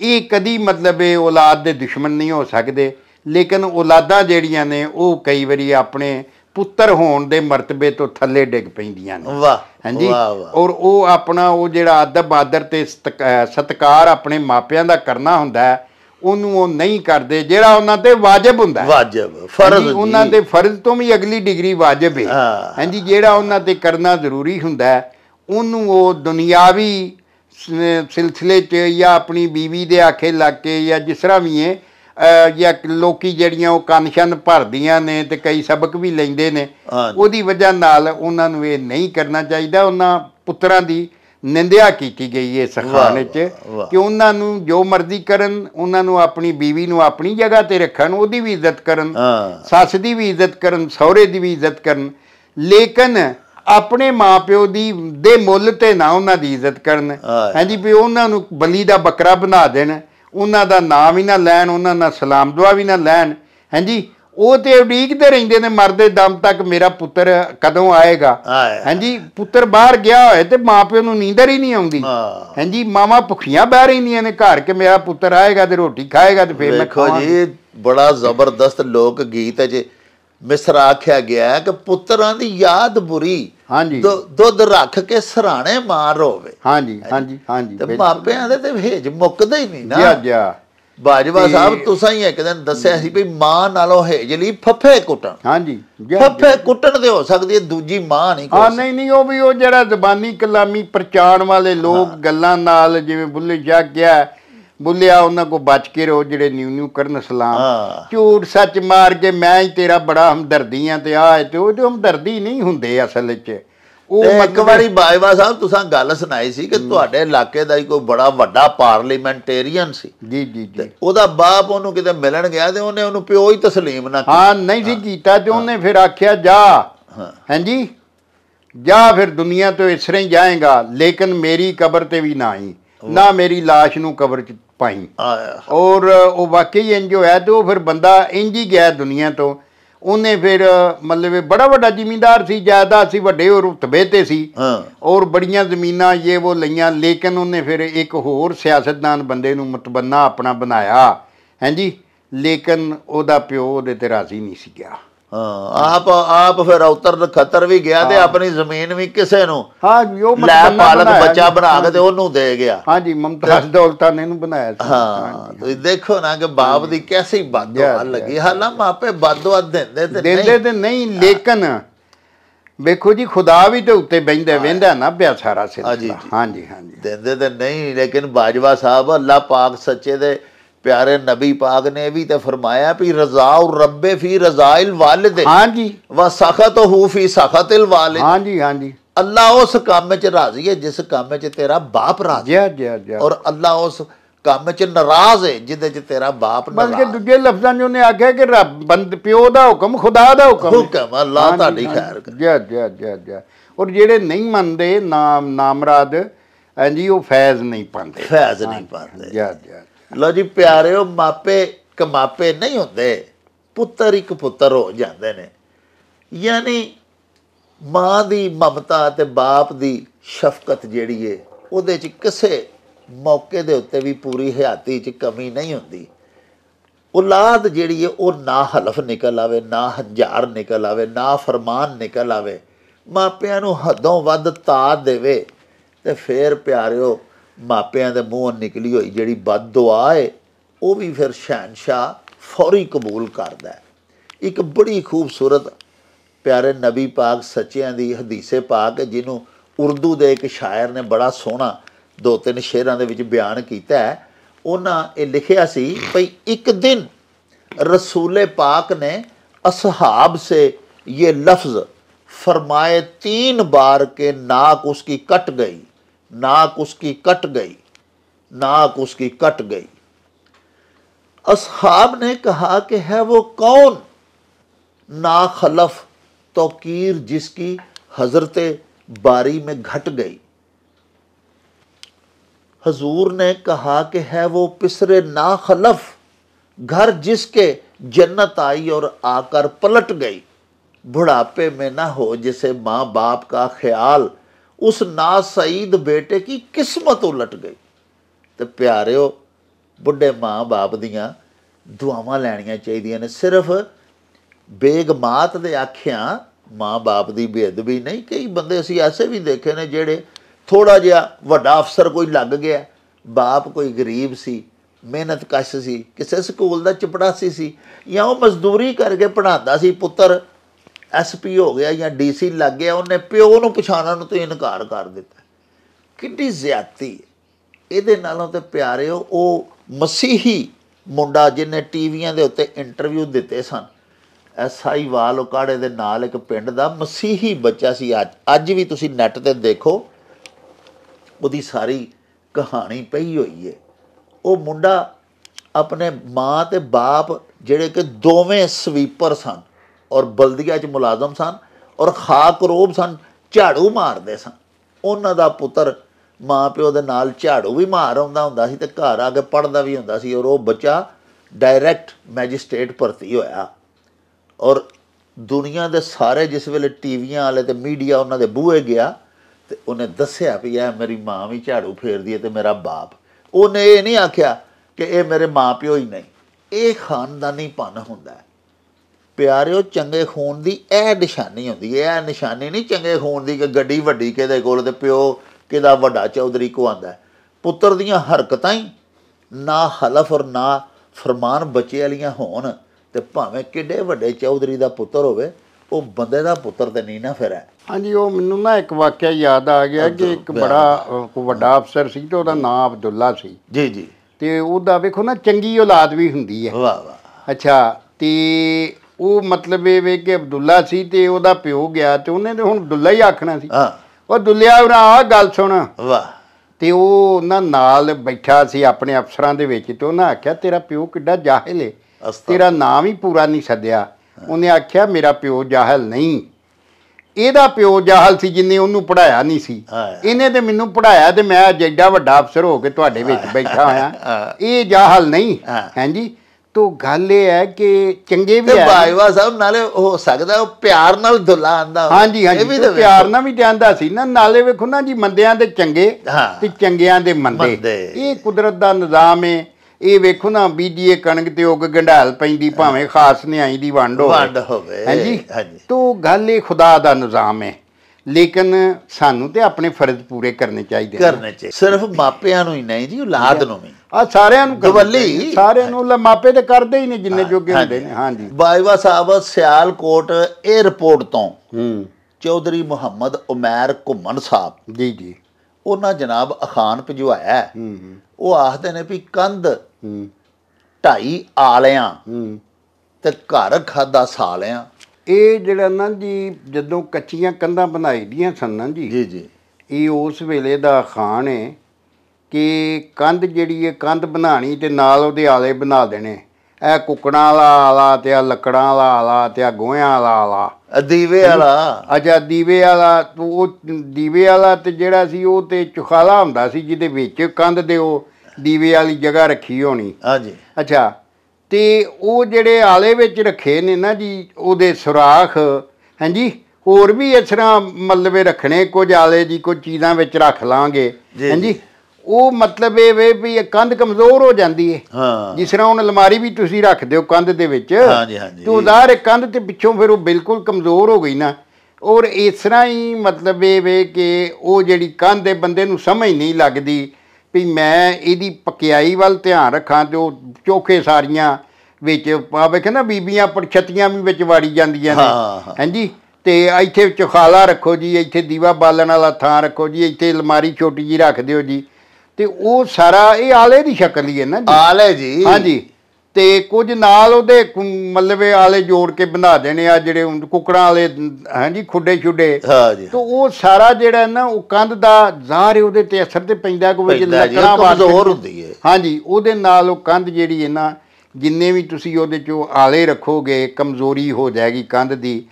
S2: ਇਹ ਕਦੀ ਮਤਲਬ ਇਹ ਔਲਾਦ ਦੇ ਦੁਸ਼ਮਣ ਨਹੀਂ ਹੋ ਸਕਦੇ ਲੇਕਿਨ ਔਲਾਦਾਂ ਜਿਹੜੀਆਂ ਨੇ ਉਹ ਕਈ ਵਾਰੀ ਆਪਣੇ ਪੁੱਤਰ ਹੋਣ ਦੇ ਮਰਤਬੇ ਤੋਂ ਥੱਲੇ ਡਿੱਗ ਪੈਂਦੀਆਂ ਨੇ ਵਾਹ ਹਾਂਜੀ ਔਰ ਉਹ ਆਪਣਾ ਉਹ ਜਿਹੜਾ ਅਦਬ ਆਦਰ ਤੇ ਸਤਕਾਰ ਆਪਣੇ ਮਾਪਿਆਂ ਦਾ ਕਰਨਾ ਹੁੰਦਾ ਹੈ ਉਹਨੂੰ ਉਹ ਨਹੀਂ ਕਰਦੇ ਜਿਹੜਾ ਉਹਨਾਂ ਤੇ ਵਾਜਬ ਹੁੰਦਾ ਵਾਜਬ ਫਰਜ਼ ਜੀ ਉਹਨਾਂ ਦੇ ਫਰਜ਼ ਤੋਂ ਵੀ ਅਗਲੀ ਡਿਗਰੀ ਵਾਜਬ ਹੈ ਹਾਂਜੀ ਜਿਹੜਾ ਉਹਨਾਂ ਤੇ ਕਰਨਾ ਜ਼ਰੂਰੀ ਹੁੰਦਾ ਉਹਨੂੰ ਉਹ ਦੁਨਿਆਵੀ ਸਿਲਸਿਲੇ 'ਚ ਜਾਂ ਆਪਣੀ ਬੀਵੀ ਦੇ ਆਖੇ ਲੱਗ ਕੇ ਜਾਂ ਜਿਸ ਤਰ੍ਹਾਂ ਵੀ ਹੈ ਜਾਂ ਲੋਕੀ ਜਿਹੜੀਆਂ ਉਹ ਕੰਨ ਭਰਦੀਆਂ ਨੇ ਤੇ ਕਈ ਸਬਕ ਵੀ ਲੈਂਦੇ ਨੇ ਉਹਦੀ ਵਜ੍ਹਾ ਨਾਲ ਉਹਨਾਂ ਨੂੰ ਇਹ ਨਹੀਂ ਕਰਨਾ ਚਾਹੀਦਾ ਉਹਨਾਂ ਪੁੱਤਰਾਂ ਦੀ ਨਿੰਦਿਆ ਕੀਤੀ ਗਈ ਇਸ ਖਾਨੇ 'ਚ ਕਿ ਉਹਨਾਂ ਨੂੰ ਜੋ ਮਰਜ਼ੀ ਕਰਨ ਉਹਨਾਂ ਨੂੰ ਆਪਣੀ ਬੀਵੀ ਨੂੰ ਆਪਣੀ ਜਗ੍ਹਾ ਤੇ ਰੱਖਣ ਉਹਦੀ ਵੀ ਇੱਜ਼ਤ ਕਰਨ ਸੱਸ ਦੀ ਵੀ ਇੱਜ਼ਤ ਕਰਨ ਸਹੁਰੇ ਦੀ ਵੀ ਇੱਜ਼ਤ ਕਰਨ ਲੇਕਿਨ ਆਪਣੇ ਮਾਪਿਓ ਦੀ ਦੇ ਮੁੱਲ ਤੇ ਨਾ ਉਹਨਾਂ ਦੀ ਇੱਜ਼ਤ ਕਰਨ ਹਾਂਜੀ ਵੀ ਉਹਨਾਂ ਨੂੰ ਬਲੀ ਦਾ ਬੱਕਰਾ ਬਣਾ ਦੇਣ ਉਹਨਾਂ ਦਾ ਨਾਮ ਹੀ ਨਾ ਲੈਣ ਉਹਨਾਂ ਨਾਲ ਸਲਾਮ ਦੁਆ ਵੀ ਨਾ ਲੈਣ ਹਾਂਜੀ ਉਹ ਤੇ ਉਡੀਕਦੇ ਰਹਿੰਦੇ ਨੇ ਮਰਦੇ ਦਮ ਤੱਕ ਮੇਰਾ ਪੁੱਤਰ ਕਦੋਂ ਆਏਗਾ ਹਾਂਜੀ ਪੁੱਤਰ ਬਾਹਰ ਗਿਆ ਹੋਏ ਤੇ ਮਾਪਿਆਂ ਨੂੰ ਨੀਂਦਰ ਹੀ ਨਹੀਂ ਆਉਂਦੀ ਹਾਂਜੀ ਮਾਵਾ ਭੁੱਖੀਆਂ ਬਹਿ ਰਹੀਆਂ ਨੇ ਘਰ ਕੇ ਮੇਰਾ ਪੁੱਤਰ ਆਏਗਾ ਤੇ ਰੋਟੀ ਖਾਏਗਾ ਤੇ ਫੇਰ ਮੈਂ ਖਾਵਾਂ ਜੀ
S1: ਬੜਾ ਜ਼ਬਰਦਸਤ ਲੋਕ ਗੀਤ ਹੈ ਜੇ ਮਿਸਰਾ ਆਖਿਆ ਗਿਆ ਕਿ ਪੁੱਤਰਾਂ ਦੀ ਯਾਦ ਬੁਰੀ ਹਾਂਜੀ ਦੁੱਧ ਰੱਖ ਕੇ ਸਰਾਣੇ ਮਾਰ ਹੋਵੇ ਹਾਂਜੀ ਹਾਂਜੀ ਹਾਂਜੀ ਤੇ ਮਾਪਿਆਂ ਦੇ ਤੇ ਭੇਜ ਮੁੱਕਦਾ ਹੀ ਨਹੀਂ ਨਾ ਜੀ ਬਾਜਵਾ ਸਾਹਿਬ ਤੁਸੀਂ ਹੀ ਇੱਕ ਦਿਨ ਦੱਸਿਆ ਸੀ ਵੀ ਮਾਂ
S2: ਨਾਲੋਂ ਜਲੀ ਫੱਫੇ ਕੁੱਟਣ ਹਾਂਜੀ ਫੱਫੇ ਕੁੱਟਣ ਦੇ ਹੋ ਸਕਦੀ ਹੈ ਦੂਜੀ ਮਾਂ ਨਹੀਂ ਕੋਈ ਆ ਨਹੀਂ ਨਹੀਂ ਉਹ ਵੀ ਉਹ ਜਿਹੜਾ ਜ਼ਬਾਨੀ ਕਲਾਮੀ ਪ੍ਰਚਾਰਣ ਵਾਲੇ ਲੋਕ ਗੱਲਾਂ ਨਾਲ ਜਿਵੇਂ ਬੁੱਲੇ ਜਾ ਗਿਆ ਬੁੱਲਿਆ ਉਹਨਾਂ ਕੋ ਬਚ ਕੇ ਰਹੋ ਜਿਹੜੇ ਨਿਊ ਨਿਊ ਕਰਨ ਸਲਾਮ ਝੂਠ ਸੱਚ ਮਾਰ ਕੇ ਮੈਂ ਹੀ ਤੇਰਾ ਬੜਾ ਹਮਦਰਦੀ ਆ ਤੇ ਆ ਤੇ ਉਹ ਹਮਦਰਦੀ ਨਹੀਂ ਹੁੰਦੇ ਅਸਲ ਵਿੱਚ ਉਹ ਇੱਕ ਵਾਰੀ ਬਾਈਵਾ ਸਾਹਿਬ ਤੁਸੀਂ ਗੱਲ ਸੁਣਾਈ ਸੀ ਕਿ ਤੁਹਾਡੇ ਇਲਾਕੇ ਦਾ ਹੀ ਕੋਈ ਬੜਾ
S1: ਵੱਡਾ ਪਾਰਲੀਮੈਂਟੇਰੀਅਨ ਸੀ ਜੀ ਜੀ ਜੀ ਉਹਦਾ ਬਾਪ ਉਹਨੂੰ ਕਿਤੇ ਮਿਲਣ ਗਿਆ ਤੇ ਉਹਨੇ ਉਹਨੂੰ ਪਿਓ ਹੀ
S2: تسلیم ਨਾ ਕੀਤਾ ਹਾਂ ਨਹੀਂ ਜੀ ਕੀਤਾ ਤੇ ਉਹਨੇ ਫਿਰ ਆਖਿਆ ਜਾ ਹਾਂਜੀ ਜਾ ਫਿਰ ਦੁਨੀਆ ਤੋਂ ਇਸ ਤਰ੍ਹਾਂ ਹੀ ਜਾਏਗਾ ਲੇਕਿਨ ਮੇਰੀ ਕਬਰ ਤੇ ਵੀ ਨਾ ਹੀ ਨਾ ਮੇਰੀ লাশ ਨੂੰ ਕਬਰ ਚ ਪਾਈ ਔਰ ਉਹ ਵਾਕਈ ਇੰਜ ਹੋਇਆ ਤੇ ਉਹ ਫਿਰ ਬੰਦਾ ਇੰਜ ਹੀ ਗਿਆ ਦੁਨੀਆ ਤੋਂ ਉਹਨੇ ਫਿਰ ਮਤਲਬ ਬੜਾ ਵੱਡਾ ਜ਼ਿਮੀਂਦਾਰ ਸੀ ਜਾਇਦਾਦ ਸੀ ਵੱਡੇ ਰੁਤਬੇ ਤੇ ਸੀ ਔਰ ਬੜੀਆਂ ਜ਼ਮੀਨਾਂ ਇਹ ਉਹ ਲਈਆਂ ਲੇਕਿਨ ਉਹਨੇ ਫਿਰ ਇੱਕ ਹੋਰ ਸਿਆਸਤਦਾਨ ਬੰਦੇ ਨੂੰ ਮਤਬੰਨਾ ਆਪਣਾ ਬਣਾਇਆ ਹਾਂਜੀ ਲੇਕਿਨ ਉਹਦਾ ਪਿਓ ਉਹਦੇ ਤੇ ਰਾਜ਼ੀ ਨਹੀਂ ਸੀ ਗਿਆ ਆਪ ਆਪ ਫਿਰ ਉਤਰ ਖਤਰ ਵੀ ਗਿਆ ਤੇ ਆਪਣੀ
S1: ਜ਼ਮੀਨ ਵੀ ਕਿਸੇ ਨੂੰ ਹਾਂ ਉਹ ਲੈ ਪਾਲਤ ਬੱਚਾ ਬਣਾ ਕੇ ਤੇ ਉਹਨੂੰ ਦੇ ਗਿਆ ਹਾਂਜੀ ਮਮਤਾਜ਼ ਦੌਲਤਾ ਨੇ ਇਹਨੂੰ ਬਣਾਇਆ ਸੀ ਹਾਂ ਤੁਸੀਂ ਦੇਖੋ ਨਾ ਕਿ ਬਾਪ ਦੀ ਕੈਸੀ ਬਾਦਵਾ ਲੱਗੀ ਹਾਲਾ ਮਾਪੇ ਬਾਦਵਾ ਦਿੰਦੇ ਤੇ ਨਹੀਂ ਦਿੰਦੇ
S2: ਤੇ ਨਹੀਂ ਲੇਕਿਨ ਵੇਖੋ ਜੀ ਖੁਦਾ ਵੀ ਤੇ ਉੱਤੇ ਬੈੰਦਾ ਵੇਂਦਾ ਨਾ ਪਿਆ ਸਾਰਾ ਜੀ ਹਾਂਜੀ ਹਾਂਜੀ ਦਿੰਦੇ ਤੇ ਨਹੀਂ ਲੇਕਿਨ
S1: ਬਾਜਵਾ ਸਾਹਿਬ ਅੱਲਾ ਪਾਕ ਸੱਚੇ ਦੇ प्यारे नबी पाग ने भी तो फरमाया भी रजा उ रबे फी रजाइल वाल हाँ जी व सखत हू फी सखत इल वाल हाँ जी हाँ जी अल्लाह उस काम च राजी है जिस काम च तेरा बाप राजी है और अल्लाह उस काम च नाराज
S2: है जिद च तेरा बाप बल्कि दूजे लफजा ने उन्हें आख्या रब बंद प्यो का हुक्म खुदा का हुक्म हुक्म अल्लाह हाँ ताली हाँ खैर जै जै जै जै और जेड़े नहीं मनते नाम नामराद हाँ वो फैज नहीं पाते हाँ फैज नहीं पाते जै जै ਲੋ ਜੀ ਪਿਆਰਿਓ ਮਾਪੇ ਕਮਾਪੇ ਨਹੀਂ ਹੁੰਦੇ
S1: ਪੁੱਤਰ ਇੱਕ ਪੁੱਤਰ ਹੋ ਜਾਂਦੇ ਨੇ ਯਾਨੀ ਮਾਂ ਦੀ ਮਮਤਾ ਤੇ ਬਾਪ ਦੀ ਸ਼ਫਕਤ ਜਿਹੜੀ ਏ ਉਹਦੇ 'ਚ ਕਿਸੇ ਮੌਕੇ ਦੇ ਉੱਤੇ ਵੀ ਪੂਰੀ ਹਿਆਤੀ 'ਚ ਕਮੀ ਨਹੀਂ ਹੁੰਦੀ ਔਲਾਦ ਜਿਹੜੀ ਏ ਉਹ ਨਾ ਹਲਫ ਨਿਕਲ ਆਵੇ ਨਾ ਹਜ਼ਾਰ ਨਿਕਲ ਆਵੇ ਨਾ ਫਰਮਾਨ ਨਿਕਲ ਆਵੇ ਮਾਪਿਆਂ ਨੂੰ ਹੱਦੋਂ ਵੱਧ ਤਾਅ ਦੇਵੇ ਤੇ ਫੇਰ ਪਿਆਰਿਓ ਮਾਪਿਆਂ ਦੇ ਮੂੰਹੋਂ ਨਿਕਲੀ ਹੋਈ ਜਿਹੜੀ ਦੁਆ ਹੈ ਉਹ ਵੀ ਫਿਰ ਸ਼ਹਿਨशाह ਫੌਰੀ ਕਬੂਲ ਕਰਦਾ ਇੱਕ ਬੜੀ ਖੂਬਸੂਰਤ ਪਿਆਰੇ ਨਬੀ ਪਾਕ ਸੱਚਿਆਂ ਦੀ ਹਦੀਸੇ ਪਾਕ ਜਿਹਨੂੰ ਉਰਦੂ ਦੇ ਇੱਕ ਸ਼ਾਇਰ ਨੇ ਬੜਾ ਸੋਹਣਾ ਦੋ ਤਿੰਨ ਸ਼ੇਰਾਂ ਦੇ ਵਿੱਚ ਬਿਆਨ ਕੀਤਾ ਹੈ ਉਹਨਾਂ ਇਹ ਲਿਖਿਆ ਸੀ ਭਈ ਇੱਕ ਦਿਨ ਰਸੂਲੇ ਪਾਕ ਨੇ ਅਸਹਾਬ ਸੇ ਇਹ ਲਫ਼ਜ਼ फरमाए तीन ਬਾਰ ਕੇ नाक उसकी ਕੱਟ ਗਈ नाक उसकी कट गई नाक उसकी कट गई असहाब ने कहा कि है वो कौन नाखलफ तोकीर जिसकी हजरत बारी में घट गई हजूर ने कहा कि है वो पिसरे नाखलफ घर जिसके जन्नत आई और आकर पलट गई बुढ़ापे में ना हो जिसे माँ बाप का ख्याल ਉਸ ਨਾ ਸਈਦ ਬੇਟੇ ਕੀ ਕਿਸਮਤ ਉਲਟ ਗਈ ਤੇ ਪਿਆਰਿਓ ਬੁੱਢੇ ਮਾਂ-ਬਾਪ ਦੀਆਂ ਦੁਆਵਾਂ ਲੈਣੀਆਂ ਚਾਹੀਦੀਆਂ ਨੇ ਸਿਰਫ ਬੇਗਮਾਤ ਦੇ ਆਖਿਆ ਮਾਂ-ਬਾਪ ਦੀ ਬੇਅਦਬੀ ਨਹੀਂ ਕਈ ਬੰਦੇ ਅਸੀਂ ਐਸੇ ਵੀ ਦੇਖੇ ਨੇ ਜਿਹੜੇ ਥੋੜਾ ਜਿਹਾ ਵੱਡਾ ਅਫਸਰ ਕੋਈ ਲੱਗ ਗਿਆ ਬਾਪ ਕੋਈ ਗਰੀਬ ਸੀ ਮਿਹਨਤ ਕਸ਼ ਸੀ ਕਿਸੇ ਸਕੂਲ ਦਾ ਚਪੜਾਸੀ ਸੀ ਜਾਂ ਉਹ ਮਜ਼ਦੂਰੀ ਕਰਕੇ ਪੜਾਉਂਦਾ ਸੀ ਪੁੱਤਰ ਐਸਪੀ ਹੋ ਗਿਆ ਜਾਂ ਡੀਸੀ ਲੱਗ ਗਿਆ ਉਹਨੇ ਪਿਓ ਨੂੰ ਪਛਾਣਨ ਨੂੰ ਤੁਸੀਂ ਇਨਕਾਰ ਕਰ ਦਿੱਤਾ ਕਿੰਨੀ ਜ਼ਿਆਤੀ ਇਹਦੇ ਨਾਲੋਂ ਤੇ ਪਿਆਰਿਓ ਉਹ ਮਸੀਹੀ ਮੁੰਡਾ ਜਿਹਨੇ ਟੀਵੀਆਂ ਦੇ ਉੱਤੇ ਇੰਟਰਵਿਊ ਦਿੱਤੇ ਸਨ ਐਸਆਈ ਵਾਲ ਉਕਾੜੇ ਦੇ ਨਾਲ ਇੱਕ ਪਿੰਡ ਦਾ ਮਸੀਹੀ ਬੱਚਾ ਸੀ ਅੱਜ ਅੱਜ ਵੀ ਤੁਸੀਂ ਨੈਟ ਤੇ ਦੇਖੋ ਉਹਦੀ ਸਾਰੀ ਕਹਾਣੀ ਪਈ ਹੋਈ ਹੈ ਉਹ ਮੁੰਡਾ ਆਪਣੇ ਮਾਂ ਤੇ ਬਾਪ ਜਿਹੜੇ ਕਿ ਦੋਵੇਂ ਸਵੀਪਰ ਸਨ ਔਰ ਬਲਦੀਆ 'ਚ ਮੁਲਾਜ਼ਮ ਸਨ ਔਰ ਖਾਕ ਰੋਬ ਸਨ ਝਾੜੂ ਮਾਰਦੇ ਸਨ ਉਹਨਾਂ ਦਾ ਪੁੱਤਰ ਮਾਪਿਓ ਦੇ ਨਾਲ ਝਾੜੂ ਵੀ ਮਾਰ ਆਉਂਦਾ ਹੁੰਦਾ ਸੀ ਤੇ ਘਰ ਆ ਕੇ ਪੜਦਾ ਵੀ ਹੁੰਦਾ ਸੀ ਔਰ ਉਹ ਬੱਚਾ ਡਾਇਰੈਕਟ ਮੈਜਿਸਟ੍ਰੇਟ ਭਰਤੀ ਹੋਇਆ ਔਰ ਦੁਨੀਆ ਦੇ ਸਾਰੇ ਜਿਸ ਵੇਲੇ ਟੀਵੀਆਂ ਵਾਲੇ ਤੇ ਮੀਡੀਆ ਉਹਨਾਂ ਦੇ ਬੂਹੇ ਗਿਆ ਤੇ ਉਹਨੇ ਦੱਸਿਆ ਵੀ ਇਹ ਮੇਰੀ ਮਾਂ ਵੀ ਝਾੜੂ ਫੇਰਦੀ ਹੈ ਤੇ ਮੇਰਾ ਬਾਪ ਉਹਨੇ ਇਹ ਨਹੀਂ ਆਖਿਆ ਕਿ ਇਹ ਮੇਰੇ ਮਾਪਿਓ ਹੀ ਨਹੀਂ ਇਹ ਖਾਨਦਾਨੀ ਪਨ ਹੁੰਦਾ ਹੈ ਪਿਆਰਿਓ ਚੰਗੇ ਖੂਨ ਦੀ ਇਹ ਨਿਸ਼ਾਨੀ ਹੁੰਦੀ ਹੈ ਇਹ ਨਿਸ਼ਾਨੀ ਨਹੀਂ ਚੰਗੇ ਖੂਨ ਦੀ ਕਿ ਗੱਡੀ ਵੱਡੀ ਕਿਹਦੇ ਕੋਲ ਤੇ ਪਿਓ ਕਿਹਦਾ ਵੱਡਾ ਚੌਧਰੀ ਕੋ ਆਂਦਾ ਪੁੱਤਰ ਦੀਆਂ ਹਰਕਤਾਂ ਹੀ ਨਾ ਹਲਫ ਔਰ ਨਾ ਫਰਮਾਨ ਬੱਚੇ ਵਾਲੀਆਂ ਹੋਣ ਤੇ ਭਾਵੇਂ ਕਿੱਡੇ ਵੱਡੇ ਚੌਧਰੀ ਦਾ ਪੁੱਤਰ ਹੋਵੇ ਉਹ ਬੰਦੇ ਦਾ ਪੁੱਤਰ ਤੇ ਨਹੀਂ ਨਾ ਫਿਰ ਹੈ
S2: ਹਾਂਜੀ ਉਹ ਮੈਨੂੰ ਨਾ ਇੱਕ ਵਾਕਿਆ ਯਾਦ ਆ ਗਿਆ ਕਿ ਇੱਕ ਬੜਾ ਵੱਡਾ ਅਫਸਰ ਸੀ ਤੇ ਉਹਦਾ ਨਾਮ ਅਬਦੁੱਲਾ ਸੀ ਜੀ ਜੀ ਤੇ ਉਹਦਾ ਵੇਖੋ ਨਾ ਚੰਗੀ ਔਲਾਦ ਵੀ ਹੁੰਦੀ ਹੈ ਵਾਹ ਵਾਹ ਅੱਛਾ ਤੇ ਉਹ ਮਤਲਬ ਇਹ ਵੇ ਕਿ ਅਬਦੁੱਲਾ ਸੀ ਤੇ ਉਹਦਾ ਪਿਓ ਗਿਆ ਤੇ ਉਹਨੇ ਤੇ ਹੁਣ ਅਬਦੁੱਲਾ ਹੀ ਆਖਣਾ ਸੀ ਹਾਂ ਉਹ ਦੁੱਲਿਆ ਉਹਨਾਂ ਆ ਗੱਲ ਸੁਣ ਵਾਹ ਤੇ ਉਹ ਉਹਨਾਂ ਨਾਲ ਬੈਠਾ ਸੀ ਆਪਣੇ ਅਫਸਰਾਂ ਦੇ ਵਿੱਚ ਤੇ ਉਹਨਾਂ ਆਖਿਆ ਤੇਰਾ ਪਿਓ ਕਿੱਡਾ ਜਾਹਲ ਏ ਤੇਰਾ ਨਾਮ ਹੀ ਪੂਰਾ ਨਹੀਂ ਸੱਦਿਆ ਉਹਨੇ ਆਖਿਆ ਮੇਰਾ ਪਿਓ ਜਾਹਲ ਨਹੀਂ ਇਹਦਾ ਪਿਓ ਜਾਹਲ ਸੀ ਜਿੰਨੇ ਉਹਨੂੰ ਪੜਾਇਆ ਨਹੀਂ ਸੀ ਇਹਨੇ ਤੇ ਮੈਨੂੰ ਪੜਾਇਆ ਤੇ ਮੈਂ ਅੱਜ ਐਡਾ ਵੱਡਾ ਅਫਸਰ ਹੋ ਕੇ ਤੁਹਾਡੇ ਵਿੱਚ ਬੈਠਾ ਆਇਆ ਇਹ ਜਾਹਲ ਨਹੀਂ ਹਾਂਜੀ ਤੋ ਗੱਲ ਇਹ ਹੈ ਕਿ ਚੰਗੇ ਵੀ ਹੈ ਬਾਜਵਾ ਸਾਹਿਬ ਨਾਲੇ ਹੋ ਸਕਦਾ ਉਹ ਪਿਆਰ ਨਾਲ ਦੁਲਾ ਆਂਦਾ ਹਾਂਜੀ ਹਾਂਜੀ ਪਿਆਰ ਨਾਲ ਵੀ ਜਾਂਦਾ ਸੀ ਨਾ ਨਾਲੇ ਵੇਖੋ ਨਾ ਜੀ ਮੰਦਿਆਂ ਦੇ ਚੰਗੇ ਤੇ ਚੰਗਿਆਂ ਦੇ ਮੰਦੇ ਇਹ ਕੁਦਰਤ ਦਾ ਨਿਜ਼ਾਮ ਹੈ ਇਹ ਵੇਖੋ ਨਾ ਬੀਜੀਏ ਕਣਕ ਤੇ ਉਗ ਗੰਢਾਲ ਪੈਂਦੀ ਭਾਵੇਂ ਖਾਸ ਨਿਆਈ ਦੀ ਵੰਡ ਹੋਵੇ ਵੰਡ
S1: ਹੋਵੇ ਹਾਂਜੀ
S2: ਤੋ ਗੱਲ ਇਹ ਖੁਦਾ ਦਾ ਨਿਜ਼ਾਮ ਹੈ ਲੇਕਿਨ ਸਾਨੂੰ ਤੇ ਆਪਣੇ ਫਰਜ਼ ਪੂਰੇ ਕਰਨੇ ਚਾਹੀਦੇ ਕਰਨੇ ਚਾਹੀਦੇ ਸਿਰਫ ਮਾਪਿਆਂ ਨੂੰ ਹੀ ਨਹੀਂ ਜੀ ਔਲਾਦ ਨੂੰ ਵੀ ਆ ਸਾਰਿਆਂ ਨੂੰ ਦਵੱਲੀ ਸਾਰਿਆਂ ਨੂੰ ਲਮਾਪੇ ਤੇ ਕਰਦੇ ਹੀ ਨੇ ਜਿੰਨੇ ਜੋਗੇ ਹੁੰਦੇ ਨੇ ਹਾਂਜੀ
S1: ਬਾਈਵਾ ਸਾਹਿਬ ਸਿਆਲਕੋਟ 에ਅਰਪੋਰਟ ਤੋਂ ਹੂੰ ਚੌਧਰੀ ਮੁਹੰਮਦ ਉਮੈਰ ਘੁੰਮਣ ਸਾਹਿਬ ਜੀ ਜੀ ਉਹਨਾਂ ਜਨਾਬ ਅਖਾਨ ਭਜਵਾਇਆ ਹੂੰ ਉਹ ਆਖਦੇ ਨੇ ਵੀ ਕੰਧ ਹੂੰ ਢਾਈ ਆਲਿਆਂ ਹੂੰ ਤੇ
S2: ਘਰ ਖਾਦਾ ਸਾਲਿਆਂ ਇਹ ਜਿਹੜਾ ਨਾ ਜੀ ਜਦੋਂ ਕੱਚੀਆਂ ਕੰਧਾਂ ਬਣਾਈ ਦੀਆਂ ਸਨ ਨਾ ਜੀ ਜੀ ਜੀ ਇਹ ਉਸ ਵੇਲੇ ਦਾ ਖਾਨ ਹੈ ਕਿ ਕੰਧ ਜਿਹੜੀ ਹੈ ਕੰਧ ਬਣਾਣੀ ਤੇ ਨਾਲ ਉਹਦੇ ਆਲੇ ਬਣਾ ਦੇਣੇ ਇਹ ਕੁਕੜਾਂ ਵਾਲਾ ਆਲਾ ਤੇ ਆ ਲੱਕੜਾਂ ਵਾਲਾ ਆਲਾ ਤੇ ਆ ਗੋਹਿਆਂ ਵਾਲਾ ਆਲਾ ਦੀਵੇ ਵਾਲਾ ਅੱਛਾ ਦੀਵੇ ਵਾਲਾ ਤੂੰ ਉਹ ਦੀਵੇ ਵਾਲਾ ਤੇ ਜਿਹੜਾ ਸੀ ਉਹ ਤੇ ਚੁਖਾਲਾ ਹੁੰਦਾ ਸੀ ਜਿਹਦੇ ਵਿੱਚ ਕੰਧ ਦੇ ਉਹ ਦੀਵੇ ਵਾਲੀ ਜਗ੍ਹਾ ਰੱਖੀ ਹੋਣੀ ਹਾਂਜੀ ਅੱਛਾ ਤੇ ਉਹ ਜਿਹੜੇ ਆਲੇ ਵਿੱਚ ਰੱਖੇ ਨੇ ਨਾ ਜੀ ਉਹਦੇ ਸੁਰਾਖ ਹਾਂਜੀ ਹੋਰ ਵੀ ਇਸ ਤਰ੍ਹਾਂ ਮਤਲਬ ਰੱਖਣੇ ਕੁਝ ਆਲੇ ਦੀ ਕੋਈ ਚੀਜ਼ਾਂ ਵਿੱਚ ਰੱਖ ਲਾਂਗੇ ਹਾਂਜੀ ਉਹ ਮਤਲਬ ਇਹ ਵੇ ਵੀ ਕੰਧ ਕਮਜ਼ੋਰ ਹੋ ਜਾਂਦੀ ਹੈ ਹਾਂ ਜਿਸ ਤਰ੍ਹਾਂ ਉਹਨਾਂ ਅਲਮਾਰੀ ਵੀ ਤੁਸੀਂ ਰੱਖਦੇ ਹੋ ਕੰਧ ਦੇ ਵਿੱਚ ਹਾਂਜੀ ਹਾਂਜੀ ਤੂੰ ਜ਼ਾਹਰ ਕੰਧ ਤੇ ਪਿੱਛੋਂ ਫਿਰ ਉਹ ਬਿਲਕੁਲ ਕਮਜ਼ੋਰ ਹੋ ਗਈ ਨਾ ਔਰ ਇਸ ਤਰ੍ਹਾਂ ਹੀ ਮਤਲਬ ਇਹ ਵੇ ਕਿ ਉਹ ਜਿਹੜੀ ਕੰਧ ਦੇ ਬੰਦੇ ਨੂੰ ਸਮਝ ਨਹੀਂ ਲੱਗਦੀ ਵੀ ਮੈਂ ਇਹਦੀ ਪਕਿਆਈ ਵੱਲ ਧਿਆਨ ਰੱਖਾਂ ਜੋ ਚੋਖੇ ਸਾਰੀਆਂ ਵਿੱਚ ਆਵੇ ਕਹਿੰਦਾ ਬੀਬੀਆਂ ਪਰਛਤੀਆਂ ਵੀ ਵਿੱਚ ਵਾੜੀ ਜਾਂਦੀਆਂ ਨੇ ਹਾਂਜੀ ਤੇ ਇੱਥੇ ਚੁਖਾਲਾ ਰੱਖੋ ਜੀ ਇੱਥੇ ਦੀਵਾ ਬਾਲਣ ਵਾਲਾ ਥਾਂ ਰੱਖੋ ਜੀ ਇੱਥੇ ਅਲਮਾਰੀ ਛੋਟੀ ਜੀ ਰੱਖ ਦਿਓ ਜੀ ਤੇ ਉਹ ਸਾਰਾ ਇਹ ਆਲੇ ਦੀ ਸ਼ਕਲ ਹੀ ਹੈ ਨਾ ਜੀ ਆਲੇ ਜੀ ਹਾਂਜੀ ਤੇ ਕੁਝ ਨਾਲ ਉਹਦੇ ਮਤਲਬ ਆਲੇ ਜੋੜ ਕੇ ਬਣਾ ਦੇਣੇ ਆ ਜਿਹੜੇ ਕੁਕੜਾਂ ਵਾਲੇ ਹਾਂਜੀ ਖੁੱਡੇ ਛੁੱਡੇ ਹਾਂਜੀ ਤਾਂ ਉਹ ਸਾਰਾ ਜਿਹੜਾ ਨਾ ਉਹ ਕੰਧ ਦਾ ਜ਼ਾਹਰ ਉਹਦੇ ਤੇ ਅਸਰ ਤੇ ਪੈਂਦਾ ਕੋਈ ਵਿੱਚ ਲੱਕੜਾਂ ਵਾਸਤੇ ਹੋਰ ਹੁੰਦੀ ਹੈ ਹਾਂਜੀ ਉਹਦੇ ਨਾਲ ਉਹ ਕੰਧ ਜਿਹੜੀ ਹੈ ਨਾ ਜਿੰਨੇ ਵੀ ਤੁਸੀਂ ਉਹਦੇ ਚੋਂ ਆਲੇ ਰੱਖੋਗੇ ਕਮਜ਼ੋਰੀ ਹੋ ਜਾਏਗੀ ਕੰਧ ਦੀ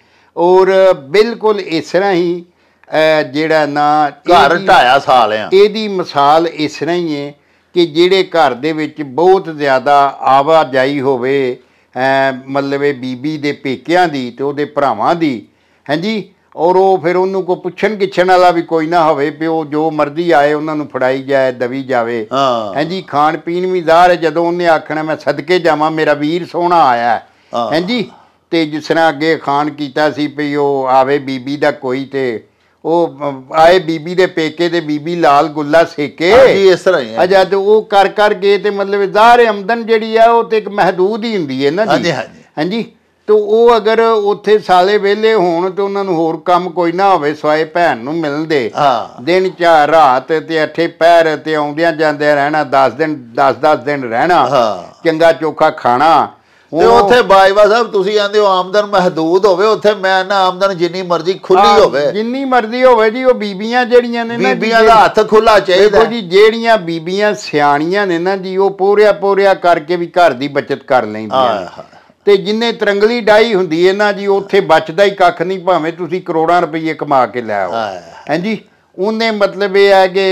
S2: ਔਰ ਬਿਲਕੁਲ ਇਸ ਤਰ੍ਹਾਂ ਹੀ ਜਿਹੜਾ ਨਾ ਘਰ ਢਾਇਆ ਸਾਲ ਆ ਇਹਦੀ ਮਿਸਾਲ ਇਸ ਤਰ੍ਹਾਂ ਹੀ ਹੈ ਕਿ ਜਿਹੜੇ ਘਰ ਦੇ ਵਿੱਚ ਬਹੁਤ ਜ਼ਿਆਦਾ ਆਵਾਜਾਈ ਹੋਵੇ ਮਤਲਬ ਇਹ ਬੀਬੀ ਦੇ ਪੇਕਿਆਂ ਦੀ ਤੇ ਉਹਦੇ ਭਰਾਵਾਂ ਦੀ ਹਾਂਜੀ ਔਰ ਉਹ ਫਿਰ ਉਹਨੂੰ ਕੋ ਪੁੱਛਣ ਕਿਛਣ ਵਾਲਾ ਵੀ ਕੋਈ ਨਾ ਹੋਵੇ ਵੀ ਉਹ ਜੋ ਮਰਦੀ ਆਏ ਉਹਨਾਂ ਨੂੰ ਫੜਾਈ ਜਾਏ ਦਵੀ ਜਾਵੇ ਹਾਂਜੀ ਖਾਣ ਪੀਣ ਵੀ ਜ਼ਾਹਰ ਹੈ ਜਦੋਂ ਉਹਨੇ ਆਖਣਾ ਮੈਂ ਸਦਕੇ ਜਾਵਾਂ ਮੇਰਾ ਵੀਰ ਸੋਹਣਾ ਆਇਆ ਹਾਂਜੀ ਤੇ ਜਿਸ ਤਰ੍ਹਾਂ ਅੱਗੇ ਖਾਨ ਕੀਤਾ ਸੀ ਵੀ ਉਹ ਆਵੇ ਬੀਬੀ ਦਾ ਕੋਈ ਤੇ ਉਹ ਆਏ ਬੀਬੀ ਦੇ ਪੇਕੇ ਤੇ ਬੀਬੀ ਲਾਲ ਗੁੱਲਾ ਸੇਕੇ ਹਾਂਜੀ ਇਸ ਤਰ੍ਹਾਂ ਹੀ ਹੈ ਅਜਾ ਤੇ ਉਹ ਕਰ ਕਰ ਗਏ ਤੇ ਮਤਲਬ ਜ਼ਾਹਰ ਆਮਦਨ ਜਿਹੜੀ ਆ ਉਹ ਤੇ ਇੱਕ ਮਹਦੂਦ ਹੀ ਹੁੰਦੀ ਹੈ ਨਾ ਜੀ ਹਾਂਜੀ ਹਾਂਜੀ ਤੇ ਉਹ ਅਗਰ ਉੱਥੇ ਸਾਲੇ ਵੇਲੇ ਹੋਣ ਤੇ ਉਹਨਾਂ ਨੂੰ ਹੋਰ ਕੰਮ ਕੋਈ ਨਾ ਹੋਵੇ ਸਵਾਏ ਭੈਣ ਨੂੰ ਮਿਲਣ ਦੇ ਦਿਨ ਚਾਰ ਰਾਤ ਤੇ ਅੱਠੇ ਪੈਰ ਤੇ ਆਉਂਦਿਆਂ ਜਾਂਦਿਆਂ ਰਹਿਣਾ 10 ਦਿਨ 10 10 ਦਿਨ ਰਹਿਣਾ ਚੰਗਾ ਚੋਖਾ ਖਾਣਾ ਤੇ ਉੱਥੇ ਬਾਈਵਾ ਸਾਹਿਬ
S1: ਤੁਸੀਂ ਕਹਿੰਦੇ ਹੋ ਆਮਦਨ ਮਹਦੂਦ ਹੋਵੇ ਉੱਥੇ ਮੈਂ ਨਾ ਆਮਦਨ ਜਿੰਨੀ ਮਰਜ਼ੀ ਖੁੱਲੀ ਹੋਵੇ ਜਿੰਨੀ ਮਰਜ਼ੀ ਹੋਵੇ
S2: ਜੀ ਉਹ ਬੀਬੀਆਂ ਜਿਹੜੀਆਂ ਨੇ ਨਾ ਬੀਬੀਆਂ ਦਾ ਹੱਥ ਖੁੱਲਾ ਚਾਹੀਦਾ ਦੇਖੋ ਜੀ ਜਿਹੜੀਆਂ ਬੀਬੀਆਂ ਸਿਆਣੀਆਂ ਨੇ ਨਾ ਜੀ ਉਹ ਪੂਰਿਆ ਪੂਰਿਆ ਕਰਕੇ ਵੀ ਘਰ ਦੀ ਬਚਤ ਕਰ ਲੈਂਦੀਆਂ ਤੇ ਜਿੰਨੇ ਤਰੰਗਲੀ ਡਾਈ ਹੁੰਦੀ ਹੈ ਨਾ ਜੀ ਉੱਥੇ ਬਚਦਾ ਹੀ ਕੱਖ ਨਹੀਂ ਭਾਵੇਂ ਤੁਸੀਂ ਕਰੋੜਾਂ ਰੁਪਏ ਕਮਾ ਕੇ ਲੈ ਆਓ ਹਾਂਜੀ ਉਹਨੇ ਮਤਲਬ ਇਹ ਹੈ ਕਿ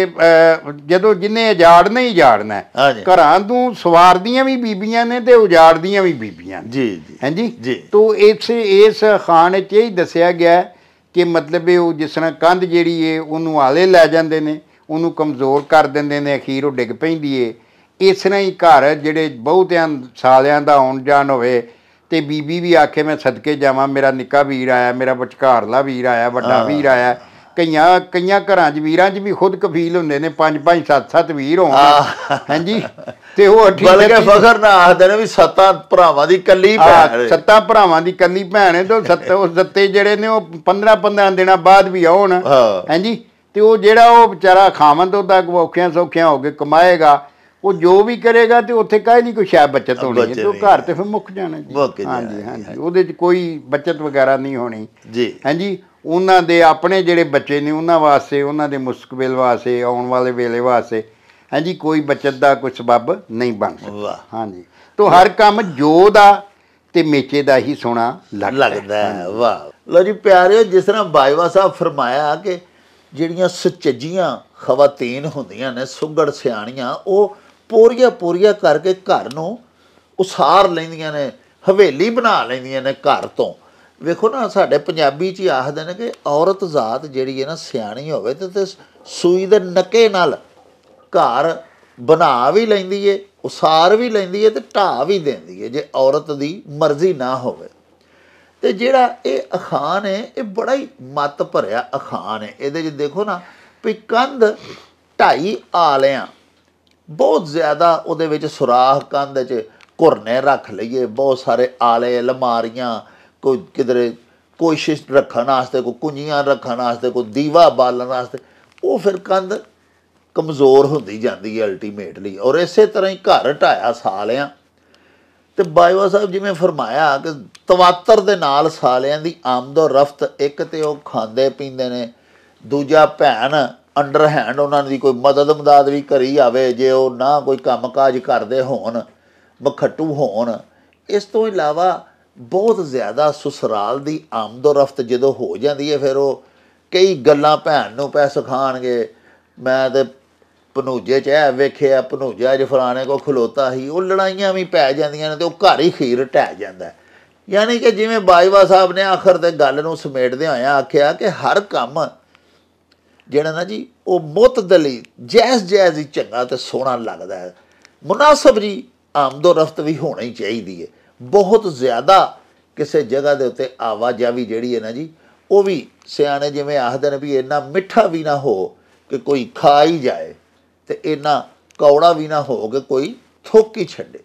S2: ਜਦੋਂ ਜਿੰਨੇ ਉਜਾੜ ਨਹੀਂ ਉਜਾੜਨਾ ਘਰਾਂ ਤੋਂ ਸਵਾਰਦੀਆਂ ਵੀ ਬੀਬੀਆਂ ਨੇ ਤੇ ਉਜਾੜਦੀਆਂ ਵੀ ਬੀਬੀਆਂ ਜੀ ਜੀ ਹਾਂਜੀ ਜੀ ਤੋਂ ਇਸ ਇਸ ਖਾਨ ਚ ਇਹ ਦੱਸਿਆ ਗਿਆ ਕਿ ਮਤਲਬ ਇਹ ਉਹ ਜਿਸ ਤਰ੍ਹਾਂ ਕੰਧ ਜਿਹੜੀ ਏ ਉਹਨੂੰ ਹਾਲੇ ਲੈ ਜਾਂਦੇ ਨੇ ਉਹਨੂੰ ਕਮਜ਼ੋਰ ਕਰ ਦਿੰਦੇ ਨੇ ਅਖੀਰ ਉਹ ਡਿੱਗ ਪੈਂਦੀ ਏ ਇਸ ਤਰ੍ਹਾਂ ਹੀ ਘਰ ਜਿਹੜੇ ਬਹੁਤਿਆਂ ਸਾਲਿਆਂ ਦਾ ਆਉਣ ਜਾਣ ਹੋਵੇ ਤੇ ਬੀਬੀ ਵੀ ਆਖੇ ਮੈਂ ਸਦਕੇ ਜਾਵਾਂ ਮੇਰਾ ਨਿੱਕਾ ਵੀਰ ਆਇਆ ਮੇਰਾ ਬਚਕਾਰਲਾ ਵੀਰ ਆਇਆ ਵੱਡਾ ਵੀਰ ਆਇਆ ਕਈਆਂ ਕਈਆਂ ਘਰਾਂ 'ਚ ਵੀਰਾਂ 'ਚ ਵੀ ਖੁਦ ਕਫੀਲ ਹੁੰਦੇ ਨੇ ਪੰਜ ਪੰਜ ਸੱਤ ਸੱਤ ਵੀਰ ਹੋਣ ਹਾਂਜੀ ਤੇ ਉਹ ਬਲ ਕੇ ਫਖਰ ਨਾ ਆਖਦੇ ਨੇ ਵੀ ਸੱਤਾਂ ਭਰਾਵਾਂ ਦੀ ਕੱਲੀ ਭੈਣ ਸੱਤਾਂ ਭਰਾਵਾਂ ਦੀ ਕੱਲੀ ਭੈਣ ਹੈ ਤੇ ਸੱਤ ਉਹ ਸੱਤੇ ਜਿਹੜੇ ਨੇ ਉਹ 15 15 ਦਿਨਾਂ ਬਾਅਦ ਵੀ ਆਉਣ ਹਾਂਜੀ ਤੇ ਉਹ ਜਿਹੜਾ ਉਹ ਵਿਚਾਰਾ ਖਾਵਨ ਤੋਂ ਤੱਕ ਔਖਿਆਂ ਸੌਖਿਆਂ ਹੋ ਕੇ ਕਮਾਏਗਾ ਉਹ ਜੋ ਵੀ ਕਰੇਗਾ ਤੇ ਉੱਥੇ ਕਾਹਦੀ ਕੋਈ ਸ਼ਾਇਦ ਬਚਤ ਹੋਣੀ ਹੈ ਤੇ ਘਰ ਤੇ ਫਿਰ ਮੁੱਕ ਜਾਣਾ ਜੀ ਹਾਂਜੀ ਹਾਂਜੀ ਉਹਦੇ 'ਚ ਕੋਈ ਬਚਤ ਵਗੈਰਾ ਨਹੀਂ ਹੋਣੀ ਜੀ ਹਾਂਜੀ ਉਹਨਾਂ ਦੇ ਆਪਣੇ ਜਿਹੜੇ ਬੱਚੇ ਨੇ ਉਹਨਾਂ ਵਾਸਤੇ ਉਹਨਾਂ ਦੇ ਮੁਸਕਬਲ ਵਾਸਤੇ ਆਉਣ ਵਾਲੇ ਵੇਲੇ ਵਾਸਤੇ ਹਾਂਜੀ ਕੋਈ ਬਚਤ ਦਾ ਕੋਈ ਸਬਬ ਨਹੀਂ ਬਣ ਸਕਦਾ ਹਾਂਜੀ ਤੋਂ ਹਰ ਕੰਮ ਜੋ ਦਾ ਤੇ ਮੇਚੇ ਦਾ ਹੀ ਸੋਣਾ ਲੱਗਦਾ ਹੈ ਵਾਹ ਲੋ ਜੀ ਪਿਆਰਿਓ ਜਿਸ ਤਰ੍ਹਾਂ ਬਾਈਵਾ ਸਾਹਿਬ ਫਰਮਾਇਆ ਕਿ
S1: ਜਿਹੜੀਆਂ ਸੱਚੀਆਂ ਖਵਾਤੀਨ ਹੁੰਦੀਆਂ ਨੇ ਸੁਗੜ ਸਿਆਣੀਆਂ ਉਹ ਪੋਰੀਆ ਪੋਰੀਆ ਕਰਕੇ ਘਰ ਨੂੰ ਉਸਾਰ ਲੈਂਦੀਆਂ ਨੇ ਹਵੇਲੀ ਬਣਾ ਲੈਂਦੀਆਂ ਨੇ ਘਰ ਤੋਂ ਵੇਖੋ ਨਾ ਸਾਡੇ ਪੰਜਾਬੀ 'ਚ ਆਖਦੇ ਨੇ ਕਿ ਔਰਤ ਜ਼ਾਤ ਜਿਹੜੀ ਹੈ ਨਾ ਸਿਆਣੀ ਹੋਵੇ ਤੇ ਸੂਈ ਦੇ ਨਕੇ ਨਾਲ ਘਰ ਬਣਾ ਵੀ ਲੈਂਦੀ ਏ ਉਸਾਰ ਵੀ ਲੈਂਦੀ ਏ ਤੇ ਢਾ ਵੀ ਦਿੰਦੀ ਏ ਜੇ ਔਰਤ ਦੀ ਮਰਜ਼ੀ ਨਾ ਹੋਵੇ ਤੇ ਜਿਹੜਾ ਇਹ ਅਖਾਨ ਹੈ ਇਹ ਬੜਾ ਹੀ ਮਤ ਭਰਿਆ ਅਖਾਨ ਹੈ ਇਹਦੇ 'ਚ ਦੇਖੋ ਨਾ ਵੀ ਕੰਧ ਢਾਈ ਆਲਿਆਂ ਬਹੁਤ ਜ਼ਿਆਦਾ ਉਹਦੇ ਵਿੱਚ ਸੁਰਾਖ ਕੰਧ 'ਚ ਘੁਰਨੇ ਰੱਖ ਲਈਏ ਬਹੁਤ ਸਾਰੇ ਆਲੇ ਅਲਮਾਰੀਆਂ ਕੋਈ ਕਿਧਰੇ ਕੋਸ਼ਿਸ਼ ਰੱਖਣ ਵਾਸਤੇ ਕੋਈ ਕੁੰਜੀਆਂ ਰੱਖਣ ਵਾਸਤੇ ਕੋਈ ਦੀਵਾ ਬਾਲਣ ਵਾਸਤੇ ਉਹ ਫਿਰ ਕੰਧ ਕਮਜ਼ੋਰ ਹੁੰਦੀ ਜਾਂਦੀ ਹੈ ਅਲਟੀਮੇਟਲੀ ਔਰ ਇਸੇ ਤਰ੍ਹਾਂ ਹੀ ਘਰ ਢਾਇਆ ਸਾਲਿਆਂ ਤੇ ਬਾਈਵਾ ਸਾਹਿਬ ਜਿਵੇਂ ਫਰਮਾਇਆ ਕਿ ਤਵਾਤਰ ਦੇ ਨਾਲ ਸਾਲਿਆਂ ਦੀ ਆਮਦੋ ਰਫਤ ਇੱਕ ਤੇ ਉਹ ਖਾਂਦੇ ਪੀਂਦੇ ਨੇ ਦੂਜਾ ਭੈਣ ਅੰਡਰ ਹੈਂਡ ਉਹਨਾਂ ਦੀ ਕੋਈ ਮਦਦ ਮਦਦ ਵੀ ਕਰੀ ਆਵੇ ਜੇ ਉਹ ਨਾ ਕੋਈ ਕੰਮਕਾਜ ਕਰਦੇ ਹੋਣ ਮਖੱਟੂ ਹੋਣ ਇਸ ਤੋਂ ਇਲਾਵਾ ਬਹੁਤ ਜ਼ਿਆਦਾ ਸੁਸਰਾਲ ਦੀ ਆਮਦੋਰਫਤ ਜਦੋਂ ਹੋ ਜਾਂਦੀ ਹੈ ਫਿਰ ਉਹ ਕਈ ਗੱਲਾਂ ਭੈਣ ਨੂੰ ਪੈ ਸਿਖਾਣਗੇ ਮੈਂ ਤੇ ਪਨੂਜੇ 'ਚ ਐ ਵੇਖਿਆ ਪਨੂਜਾ 'ਚ ਫਰਾਨੇ ਕੋ ਖਲੋਤਾ ਸੀ ਉਹ ਲੜਾਈਆਂ ਵੀ ਪੈ ਜਾਂਦੀਆਂ ਨੇ ਤੇ ਉਹ ਘਰ ਹੀ ਖੀਰ ਟੈ ਜਾਂਦਾ ਯਾਨੀ ਕਿ ਜਿਵੇਂ ਬਾਈਵਾ ਸਾਹਿਬ ਨੇ ਆਖਰ ਤੇ ਗੱਲ ਨੂੰ ਸਮੇਟਦੇ ਆਇਆ ਆਖਿਆ ਕਿ ਹਰ ਕੰਮ ਜਿਹੜਾ ਨਾ ਜੀ ਉਹ ਮੁਤਦਲੀ ਜੈਸ ਜੈਸ ਹੀ ਚੰਗਾ ਤੇ ਸੋਹਣਾ ਲੱਗਦਾ ਹੈ ਮੁਨਾਸਬ ਜੀ ਆਮਦੋ ਰਫਤ ਵੀ ਹੋਣੀ ਚਾਹੀਦੀ ਹੈ ਬਹੁਤ ਜ਼ਿਆਦਾ ਕਿਸੇ ਜਗ੍ਹਾ ਦੇ ਉੱਤੇ ਆਵਾਜਾਈ ਜਿਹੜੀ ਹੈ ਨਾ ਜੀ ਉਹ ਵੀ ਸਿਆਣੇ ਜਿਵੇਂ ਆਖਦੇ ਨੇ ਵੀ ਇੰਨਾ ਮਿੱਠਾ ਵੀ ਨਾ ਹੋ ਕਿ ਕੋਈ ਖਾ ਹੀ ਜਾਏ ਤੇ ਇੰਨਾ ਕੌੜਾ ਵੀ ਨਾ ਹੋ ਕਿ ਕੋਈ ਹੀ ਛੱਡੇ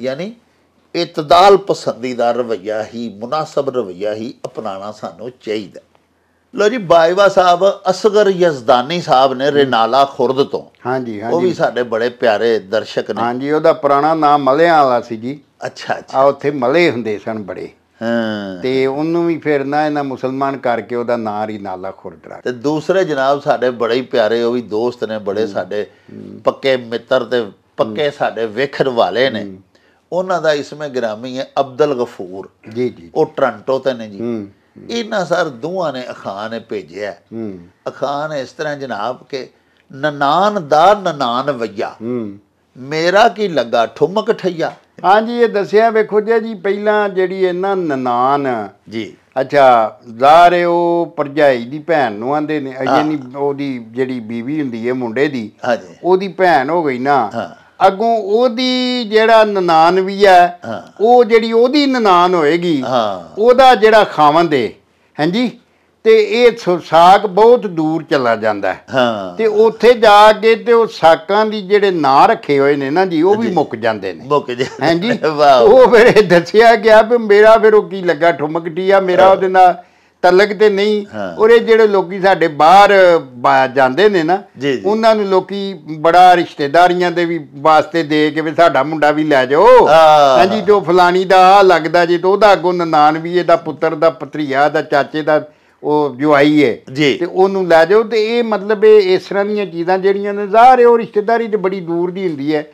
S1: ਯਾਨੀ ਇਤਦਾਲ ਪਸੰਦੀਦਾ ਰਵਈਆ ਹੀ ਮੁਨਾਸਬ ਰਵਈਆ ਹੀ ਅਪਣਾਣਾ ਸਾਨੂੰ ਚਾਹੀਦਾ ਲੋ ਜੀ ਬਾਈਵਾ ਸਾਹਿਬ ਅਸਗਰ ਯਜ਼ਦਾਨੀ ਸਾਹਿਬ ਨੇ ਰੇਨਾਲਾ ਖੁਰਦ ਤੋਂ ਹਾਂਜੀ ਹਾਂਜੀ ਉਹ ਵੀ ਸਾਡੇ ਬੜੇ ਪਿਆਰੇ ਦਰਸ਼ਕ
S2: ਨੇ ਹਾਂਜੀ ਉਹਦਾ ਪੁਰਾਣਾ ਨਾਮ ਮਲਿਆਂ ਵਾਲਾ ਸੀ ਜੀ ਅੱਛਾ ਅੱਛਾ ਆ ਉੱਥੇ ਮਲੇ ਹੁੰਦੇ ਸਨ ਬੜੇ ਹਾਂ ਤੇ ਉਹਨੂੰ ਵੀ ਫਿਰ ਨਾ ਇਹਨਾਂ ਮੁਸਲਮਾਨ ਕਰਕੇ ਉਹਦਾ ਨਾਂ ਹੀ ਨਾਲਾ ਖੁਰਦਰਾ ਤੇ ਦੂਸਰੇ
S1: ਜਨਾਬ ਸਾਡੇ ਬੜੇ ਹੀ ਪਿਆਰੇ ਉਹ ਵੀ ਦੋਸਤ ਨੇ ਬੜੇ ਸਾਡੇ ਪੱਕੇ ਮਿੱਤਰ ਤੇ ਪੱਕੇ ਸਾਡੇ ਵੇਖਣ ਵਾਲੇ ਨੇ ਉਹਨਾਂ ਦਾ ਇਸਮੇ ਗ੍ਰਾਮੀ ਹੈ ਅਬਦਲ ਗਫੂਰ ਜੀ ਜੀ ਉਹ ਟ੍ਰਾਂਟੋ ਤੇ ਨੇ ਜੀ ਇਹਨਾਂ ਸਰ ਦੋਹਾਂ ਨੇ ਅਖਾਨ ਨੇ ਭੇਜਿਆ ਅਖਾਨ ਇਸ ਤਰ੍ਹਾਂ ਜਨਾਬ ਕੇ ਨਨਾਨ ਦਾ ਨਨਾਨ ਵਈਆ
S2: ਮੇਰਾ ਕੀ ਲੱਗਾ ਠੁਮਕ ਠਈਆ ਹਾਂਜੀ ਇਹ ਦੱਸਿਆ ਵੇਖੋ ਜੀ ਪਹਿਲਾਂ ਜਿਹੜੀ ਇਹਨਾਂ ਨਨਾਨ ਜੀ ਅੱਛਾ ਜ਼ਾਰੇ ਉਹ ਪਰਜਾਈ ਦੀ ਭੈਣ ਨੂੰ ਆਂਦੇ ਨੇ ਯਾਨੀ ਉਹਦੀ ਜਿਹੜੀ ਬੀਵੀ ਹੁੰਦੀ ਹੈ ਮੁੰਡੇ ਦੀ ਹਾਂਜੀ ਉਹਦੀ ਭੈਣ ਹੋ ਗਈ ਨਾ ਅਗੋਂ ਉਹਦੀ ਜਿਹੜਾ ਨਨਾਨ ਵੀ ਹੈ ਉਹ ਜਿਹੜੀ ਉਹਦੀ ਨਨਾਨ ਹੋਏਗੀ ਉਹਦਾ ਜਿਹੜਾ ਖਾਵਨ ਦੇ ਹਾਂਜੀ ਤੇ ਇਹ ਸਾਕ ਬਹੁਤ ਦੂਰ ਚਲਾ ਜਾਂਦਾ ਹੈ ਹਾਂ ਤੇ ਉੱਥੇ ਜਾ ਕੇ ਤੇ ਉਹ ਸਾਕਾਂ ਦੀ ਜਿਹੜੇ ਨਾਂ ਰੱਖੇ ਹੋਏ ਨੇ ਨਾ ਜੀ ਉਹ ਵੀ ਮੁੱਕ ਜਾਂਦੇ ਨੇ ਮੁੱਕ ਜਾਂਦੇ ਹਾਂਜੀ ਉਹ ਫਿਰ ਦੱਸਿਆ ਗਿਆ ਵੀ ਮੇਰਾ ਫਿਰ ਉਹ ਕੀ ਲੱਗਾ ਠੁਮਕਟੀਆ ਮੇਰਾ ਉਹਦੇ ਨਾਲ ਤਲਕ ਤੇ ਨਹੀਂ ਔਰ ਇਹ ਜਿਹੜੇ ਲੋਕੀ ਸਾਡੇ ਬਾਹਰ ਜਾਂਦੇ ਨੇ ਨਾ ਉਹਨਾਂ ਨੂੰ ਲੋਕੀ ਬੜਾ ਰਿਸ਼ਤੇਦਾਰੀਆਂ ਦੇ ਵੀ ਵਾਸਤੇ ਦੇ ਕੇ ਵੀ ਸਾਡਾ ਮੁੰਡਾ ਵੀ ਲੈ ਜਾਓ ਹਾਂਜੀ ਤੇ ਫਲਾਣੀ ਦਾ ਲੱਗਦਾ ਜੇ ਤੇ ਉਹਦਾ ਅੱਗੋਂ ਨਨਾਨ ਵੀ ਇਹਦਾ ਪੁੱਤਰ ਦਾ ਪਤਰੀਆ ਦਾ ਚਾਚੇ ਦਾ ਉਹ ਜੋ ਆਈ ਹੈ ਤੇ ਉਹਨੂੰ ਲੈ ਜਾਓ ਤੇ ਇਹ ਮਤਲਬ ਇਹ ਇਸ ਤਰ੍ਹਾਂ ਦੀਆਂ ਚੀਜ਼ਾਂ ਜਿਹੜੀਆਂ ਨੇ ਜ਼ਾਹਰ ਹੈ ਉਹ ਰਿਸ਼ਤੇਦਾਰੀ ਤੇ ਬੜੀ ਦੂਰ ਦੀ ਹੁੰਦੀ ਹੈ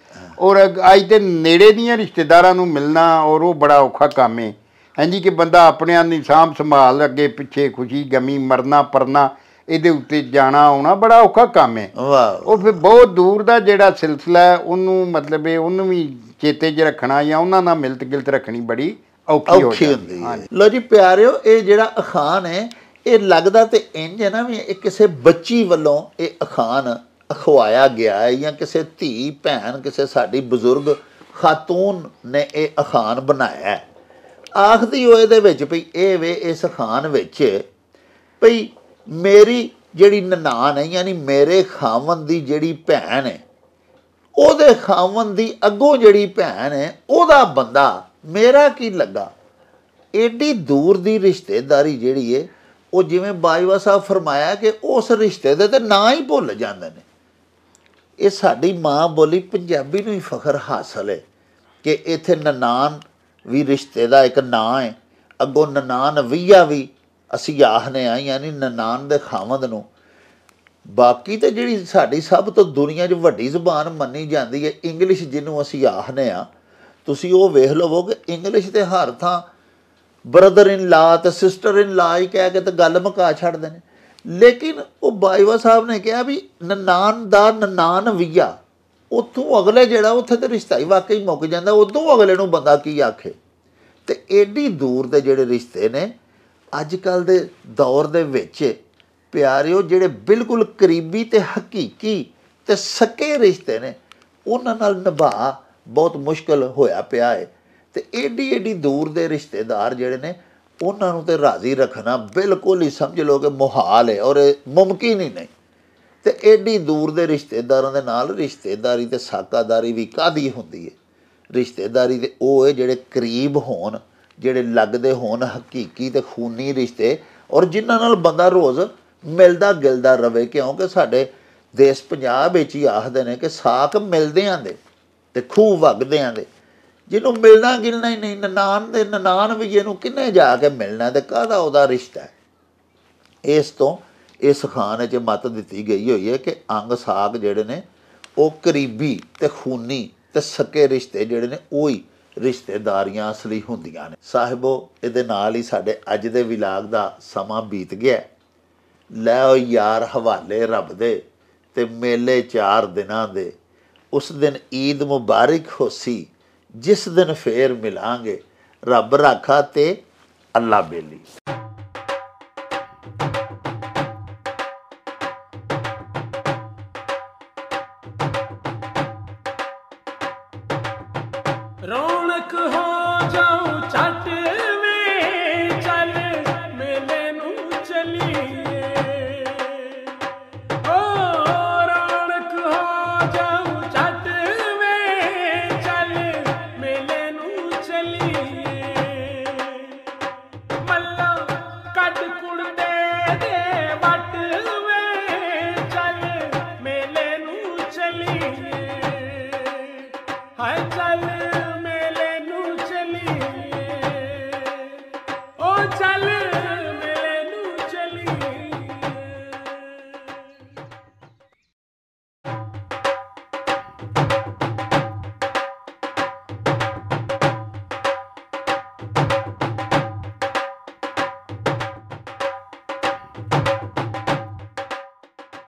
S2: ਔਰ ਅੱਜ ਤੇ ਨੇੜੇ ਦੀਆਂ ਰਿਸ਼ਤੇਦਾਰਾਂ ਨੂੰ ਮਿਲਣਾ ਔਰ ਉਹ ਬੜਾ ਔਖਾ ਕੰਮ ਹੈ ਹਾਂਜੀ ਕਿ ਬੰਦਾ ਆਪਣਿਆਂ ਦੀ ਸਾਂਭ ਸੰਭਾਲ ਅੱਗੇ ਪਿੱਛੇ ਖੁਸ਼ੀ ਗਮੀ ਮਰਨਾ ਪਰਨਾ ਇਹਦੇ ਉੱਤੇ ਜਾਣਾ ਆਉਣਾ ਬੜਾ ਔਖਾ ਕੰਮ ਹੈ ਵਾਹ ਉਹ ਫਿਰ ਬਹੁਤ ਦੂਰ ਦਾ ਜਿਹੜਾ ਸਿਲਸਿਲਾ ਹੈ ਉਹਨੂੰ ਮਤਲਬ ਇਹ ਉਹਨੂੰ ਵੀ ਚੇਤੇ 'ਚ ਰੱਖਣਾ ਜਾਂ ਉਹਨਾਂ ਨਾਲ ਮਿਲਤ ਗਿਲਤ ਰੱਖਣੀ ਬੜੀ ਔਖੀ ਹੋ ਜਾਂਦੀ ਹੈ ਲੋ ਜੀ ਪਿਆਰਿਓ ਇਹ ਜਿਹੜਾ ਅਖਾਨ ਹੈ ਇਹ ਲੱਗਦਾ ਤੇ ਇੰਜ ਹੈ ਨਾ ਵੀ ਇਹ ਕਿਸੇ
S1: ਬੱਚੀ ਵੱਲੋਂ ਇਹ ਅਖਾਨ ਅਖਵਾਇਆ ਗਿਆ ਹੈ ਜਾਂ ਕਿਸੇ ਧੀ ਭੈਣ ਕਿਸੇ ਸਾਡੀ ਬਜ਼ੁਰਗ ਖਾਤੂਨ ਨੇ ਇਹ ਅਖਾਨ ਬਣਾਇਆ ਹੈ ਆਖਦੀ ਹੋਏ ਦੇ ਵਿੱਚ ਵੀ ਇਹ ਵੇ ਇਸ ਖਾਨ ਵਿੱਚ ਭਈ ਮੇਰੀ ਜਿਹੜੀ ਨਨਾਨ ਹੈ ਯਾਨੀ ਮੇਰੇ ਖਾਵਨ ਦੀ ਜਿਹੜੀ ਭੈਣ ਹੈ ਉਹਦੇ ਖਾਵਨ ਦੀ ਅੱਗੋਂ ਜਿਹੜੀ ਭੈਣ ਹੈ ਉਹਦਾ ਬੰਦਾ ਮੇਰਾ ਕੀ ਲੱਗਾ ਏਡੀ ਦੂਰ ਦੀ ਰਿਸ਼ਤੇਦਾਰੀ ਜਿਹੜੀ ਏ ਉਹ ਜਿਵੇਂ ਬਾਈਵਾ ਸਾਹਿਬ ਫਰਮਾਇਆ ਕਿ ਉਸ ਰਿਸ਼ਤੇ ਦੇ ਤੇ ਨਾ ਹੀ ਭੁੱਲ ਜਾਂਦੇ ਨੇ ਇਹ ਸਾਡੀ ਮਾਂ ਬੋਲੀ ਪੰਜਾਬੀ ਨੂੰ ਹੀ ਫਖਰ ਹਾਸਲ ਹੈ ਕਿ ਇੱਥੇ ਨਨਾਨ ਵੀ ਰਿਸ਼ਤੇ ਦਾ ਇੱਕ ਨਾਂ ਹੈ ਅੱਗੋਂ ਨਨਾਨ ਵਈਆ ਵੀ ਅਸੀਂ ਆਹਨੇ ਆ ਯਾਨੀ ਨਨਾਨ ਦੇ ਖਾਵੰਦ ਨੂੰ ਬਾਕੀ ਤੇ ਜਿਹੜੀ ਸਾਡੀ ਸਭ ਤੋਂ ਦੁਨੀਆ 'ਚ ਵੱਡੀ ਜ਼ੁਬਾਨ ਮੰਨੀ ਜਾਂਦੀ ਹੈ ਇੰਗਲਿਸ਼ ਜਿਹਨੂੰ ਅਸੀਂ ਆਹਨੇ ਆ ਤੁਸੀਂ ਉਹ ਵੇਖ ਲਵੋ ਕਿ ਇੰਗਲਿਸ਼ ਤੇ ਹਰ ਥਾਂ ਬ੍ਰਦਰ ਇਨ ਲਾ ਤੇ ਸਿਸਟਰ ਇਨ ਲਾ ਹੀ ਕਹਿ ਕੇ ਤੇ ਗੱਲ ਮੁਕਾ ਛੱਡਦੇ ਨੇ ਲੇਕਿਨ ਉਹ ਬਾਈਵਾ ਸਾਹਿਬ ਨੇ ਕਿਹਾ ਵੀ ਨਨਾਨ ਦਾ ਨਨਾਨ ਵਿਆ ਉਥੋਂ ਅਗਲੇ ਜਿਹੜਾ ਉੱਥੇ ਤੇ ਰਿਸ਼ਤਾ ਹੀ ਵਾਕਈ ਮੁੱਕ ਜਾਂਦਾ ਉਦੋਂ ਅਗਲੇ ਨੂੰ ਬੰਦਾ ਕੀ ਆਖੇ ਤੇ ਏਡੀ ਦੂਰ ਦੇ ਜਿਹੜੇ ਰਿਸ਼ਤੇ ਨੇ ਅੱਜ ਕੱਲ ਦੇ ਦੌਰ ਦੇ ਵਿੱਚ ਪਿਆਰਿਓ ਜਿਹੜੇ ਬਿਲਕੁਲ ਕਰੀਬੀ ਤੇ ਹਕੀਕੀ ਤੇ ਸਕੇ ਰਿਸ਼ਤੇ ਨੇ ਉਹਨਾਂ ਨਾਲ ਨਿਭਾ ਬਹੁਤ ਮੁਸ਼ਕਲ ਹੋਇਆ ਪਿਆ ਹੈ ਤੇ ਏਡੀ ਏਡੀ ਦੂਰ ਦੇ ਰਿਸ਼ਤੇਦਾਰ ਜਿਹੜੇ ਨੇ ਉਹਨਾਂ ਨੂੰ ਤੇ ਰਾਜ਼ੀ ਰੱਖਣਾ ਬਿਲਕੁਲ ਹੀ ਸਮਝ ਲਓ ਕਿ ਮੁਹਾਲ ਹੈ ਔਰ ਮਮਕੀਨ ਹੀ ਨਹੀਂ ਤੇ ਏਡੀ ਦੂਰ ਦੇ ਰਿਸ਼ਤੇਦਾਰਾਂ ਦੇ ਨਾਲ ਰਿਸ਼ਤੇਦਾਰੀ ਤੇ ਸਾਕਾਦਾਰੀ ਵੀ ਕਾਦੀ ਹੁੰਦੀ ਹੈ ਰਿਸ਼ਤੇਦਾਰੀ ਤੇ ਉਹ ਹੈ ਜਿਹੜੇ ਕਰੀਬ ਹੋਣ ਜਿਹੜੇ ਲੱਗਦੇ ਹੋਣ ਹਕੀਕੀ ਤੇ ਖੂਨੀ ਰਿਸ਼ਤੇ ਔਰ ਜਿਨ੍ਹਾਂ ਨਾਲ ਬੰਦਾ ਰੋਜ਼ ਮਿਲਦਾ ਗਿਲਦਾ ਰਵੇ ਕਿਉਂਕਿ ਸਾਡੇ ਦੇਸ਼ ਪੰਜਾਬ ਵਿੱਚ ਹੀ ਆਖਦੇ ਨੇ ਕਿ ਸਾਖ ਮਿਲਦੇ ਆਂਦੇ ਤੇ ਖੂਬ ਵਗਦੇ ਆਂਦੇ ਜਿਹਨੂੰ ਮਿਲਣਾ ਗਿਲਣਾ ਹੀ ਨਹੀਂ ਨਨਾਨ ਦੇ ਨਨਾਨ ਵੀ ਇਹਨੂੰ ਕਿੰਨੇ ਜਾ ਕੇ ਮਿਲਣਾ ਤੇ ਕਾਹਦਾ ਉਹਦਾ ਰਿਸ਼ਤਾ ਹੈ ਇਸ ਤੋਂ ਇਸ ਖਾਨ ਵਿੱਚ ਮਤ ਦਿੱਤੀ ਗਈ ਹੋਈ ਹੈ ਕਿ ਅੰਗ ਸਾਗ ਜਿਹੜੇ ਨੇ ਉਹ ਕਰੀਬੀ ਤੇ ਖੂਨੀ ਤੇ ਸਕੇ ਰਿਸ਼ਤੇ ਜਿਹੜੇ ਨੇ ਉਹੀ ਰਿਸ਼ਤੇਦਾਰੀਆਂ ਅਸਲੀ ਹੁੰਦੀਆਂ ਨੇ ਸਾਹਿਬੋ ਇਹਦੇ ਨਾਲ ਹੀ ਸਾਡੇ ਅੱਜ ਦੇ ਵਿਲਾਗ ਦਾ ਸਮਾਂ ਬੀਤ ਗਿਆ ਲੈ ਓ ਯਾਰ ਹਵਾਲੇ ਰੱਬ ਦੇ ਤੇ ਮੇਲੇ 4 ਦਿਨਾਂ ਦੇ ਉਸ ਦਿਨ ਈਦ ਮੁਬਾਰਕ ਹੋਸੀ ਜਿਸ ਦਿਨ ਫੇਰ ਮਿਲਾਂਗੇ ਰੱਬ ਰਾਖਾ ਤੇ ਅੱਲਾ ਬੇਲੀ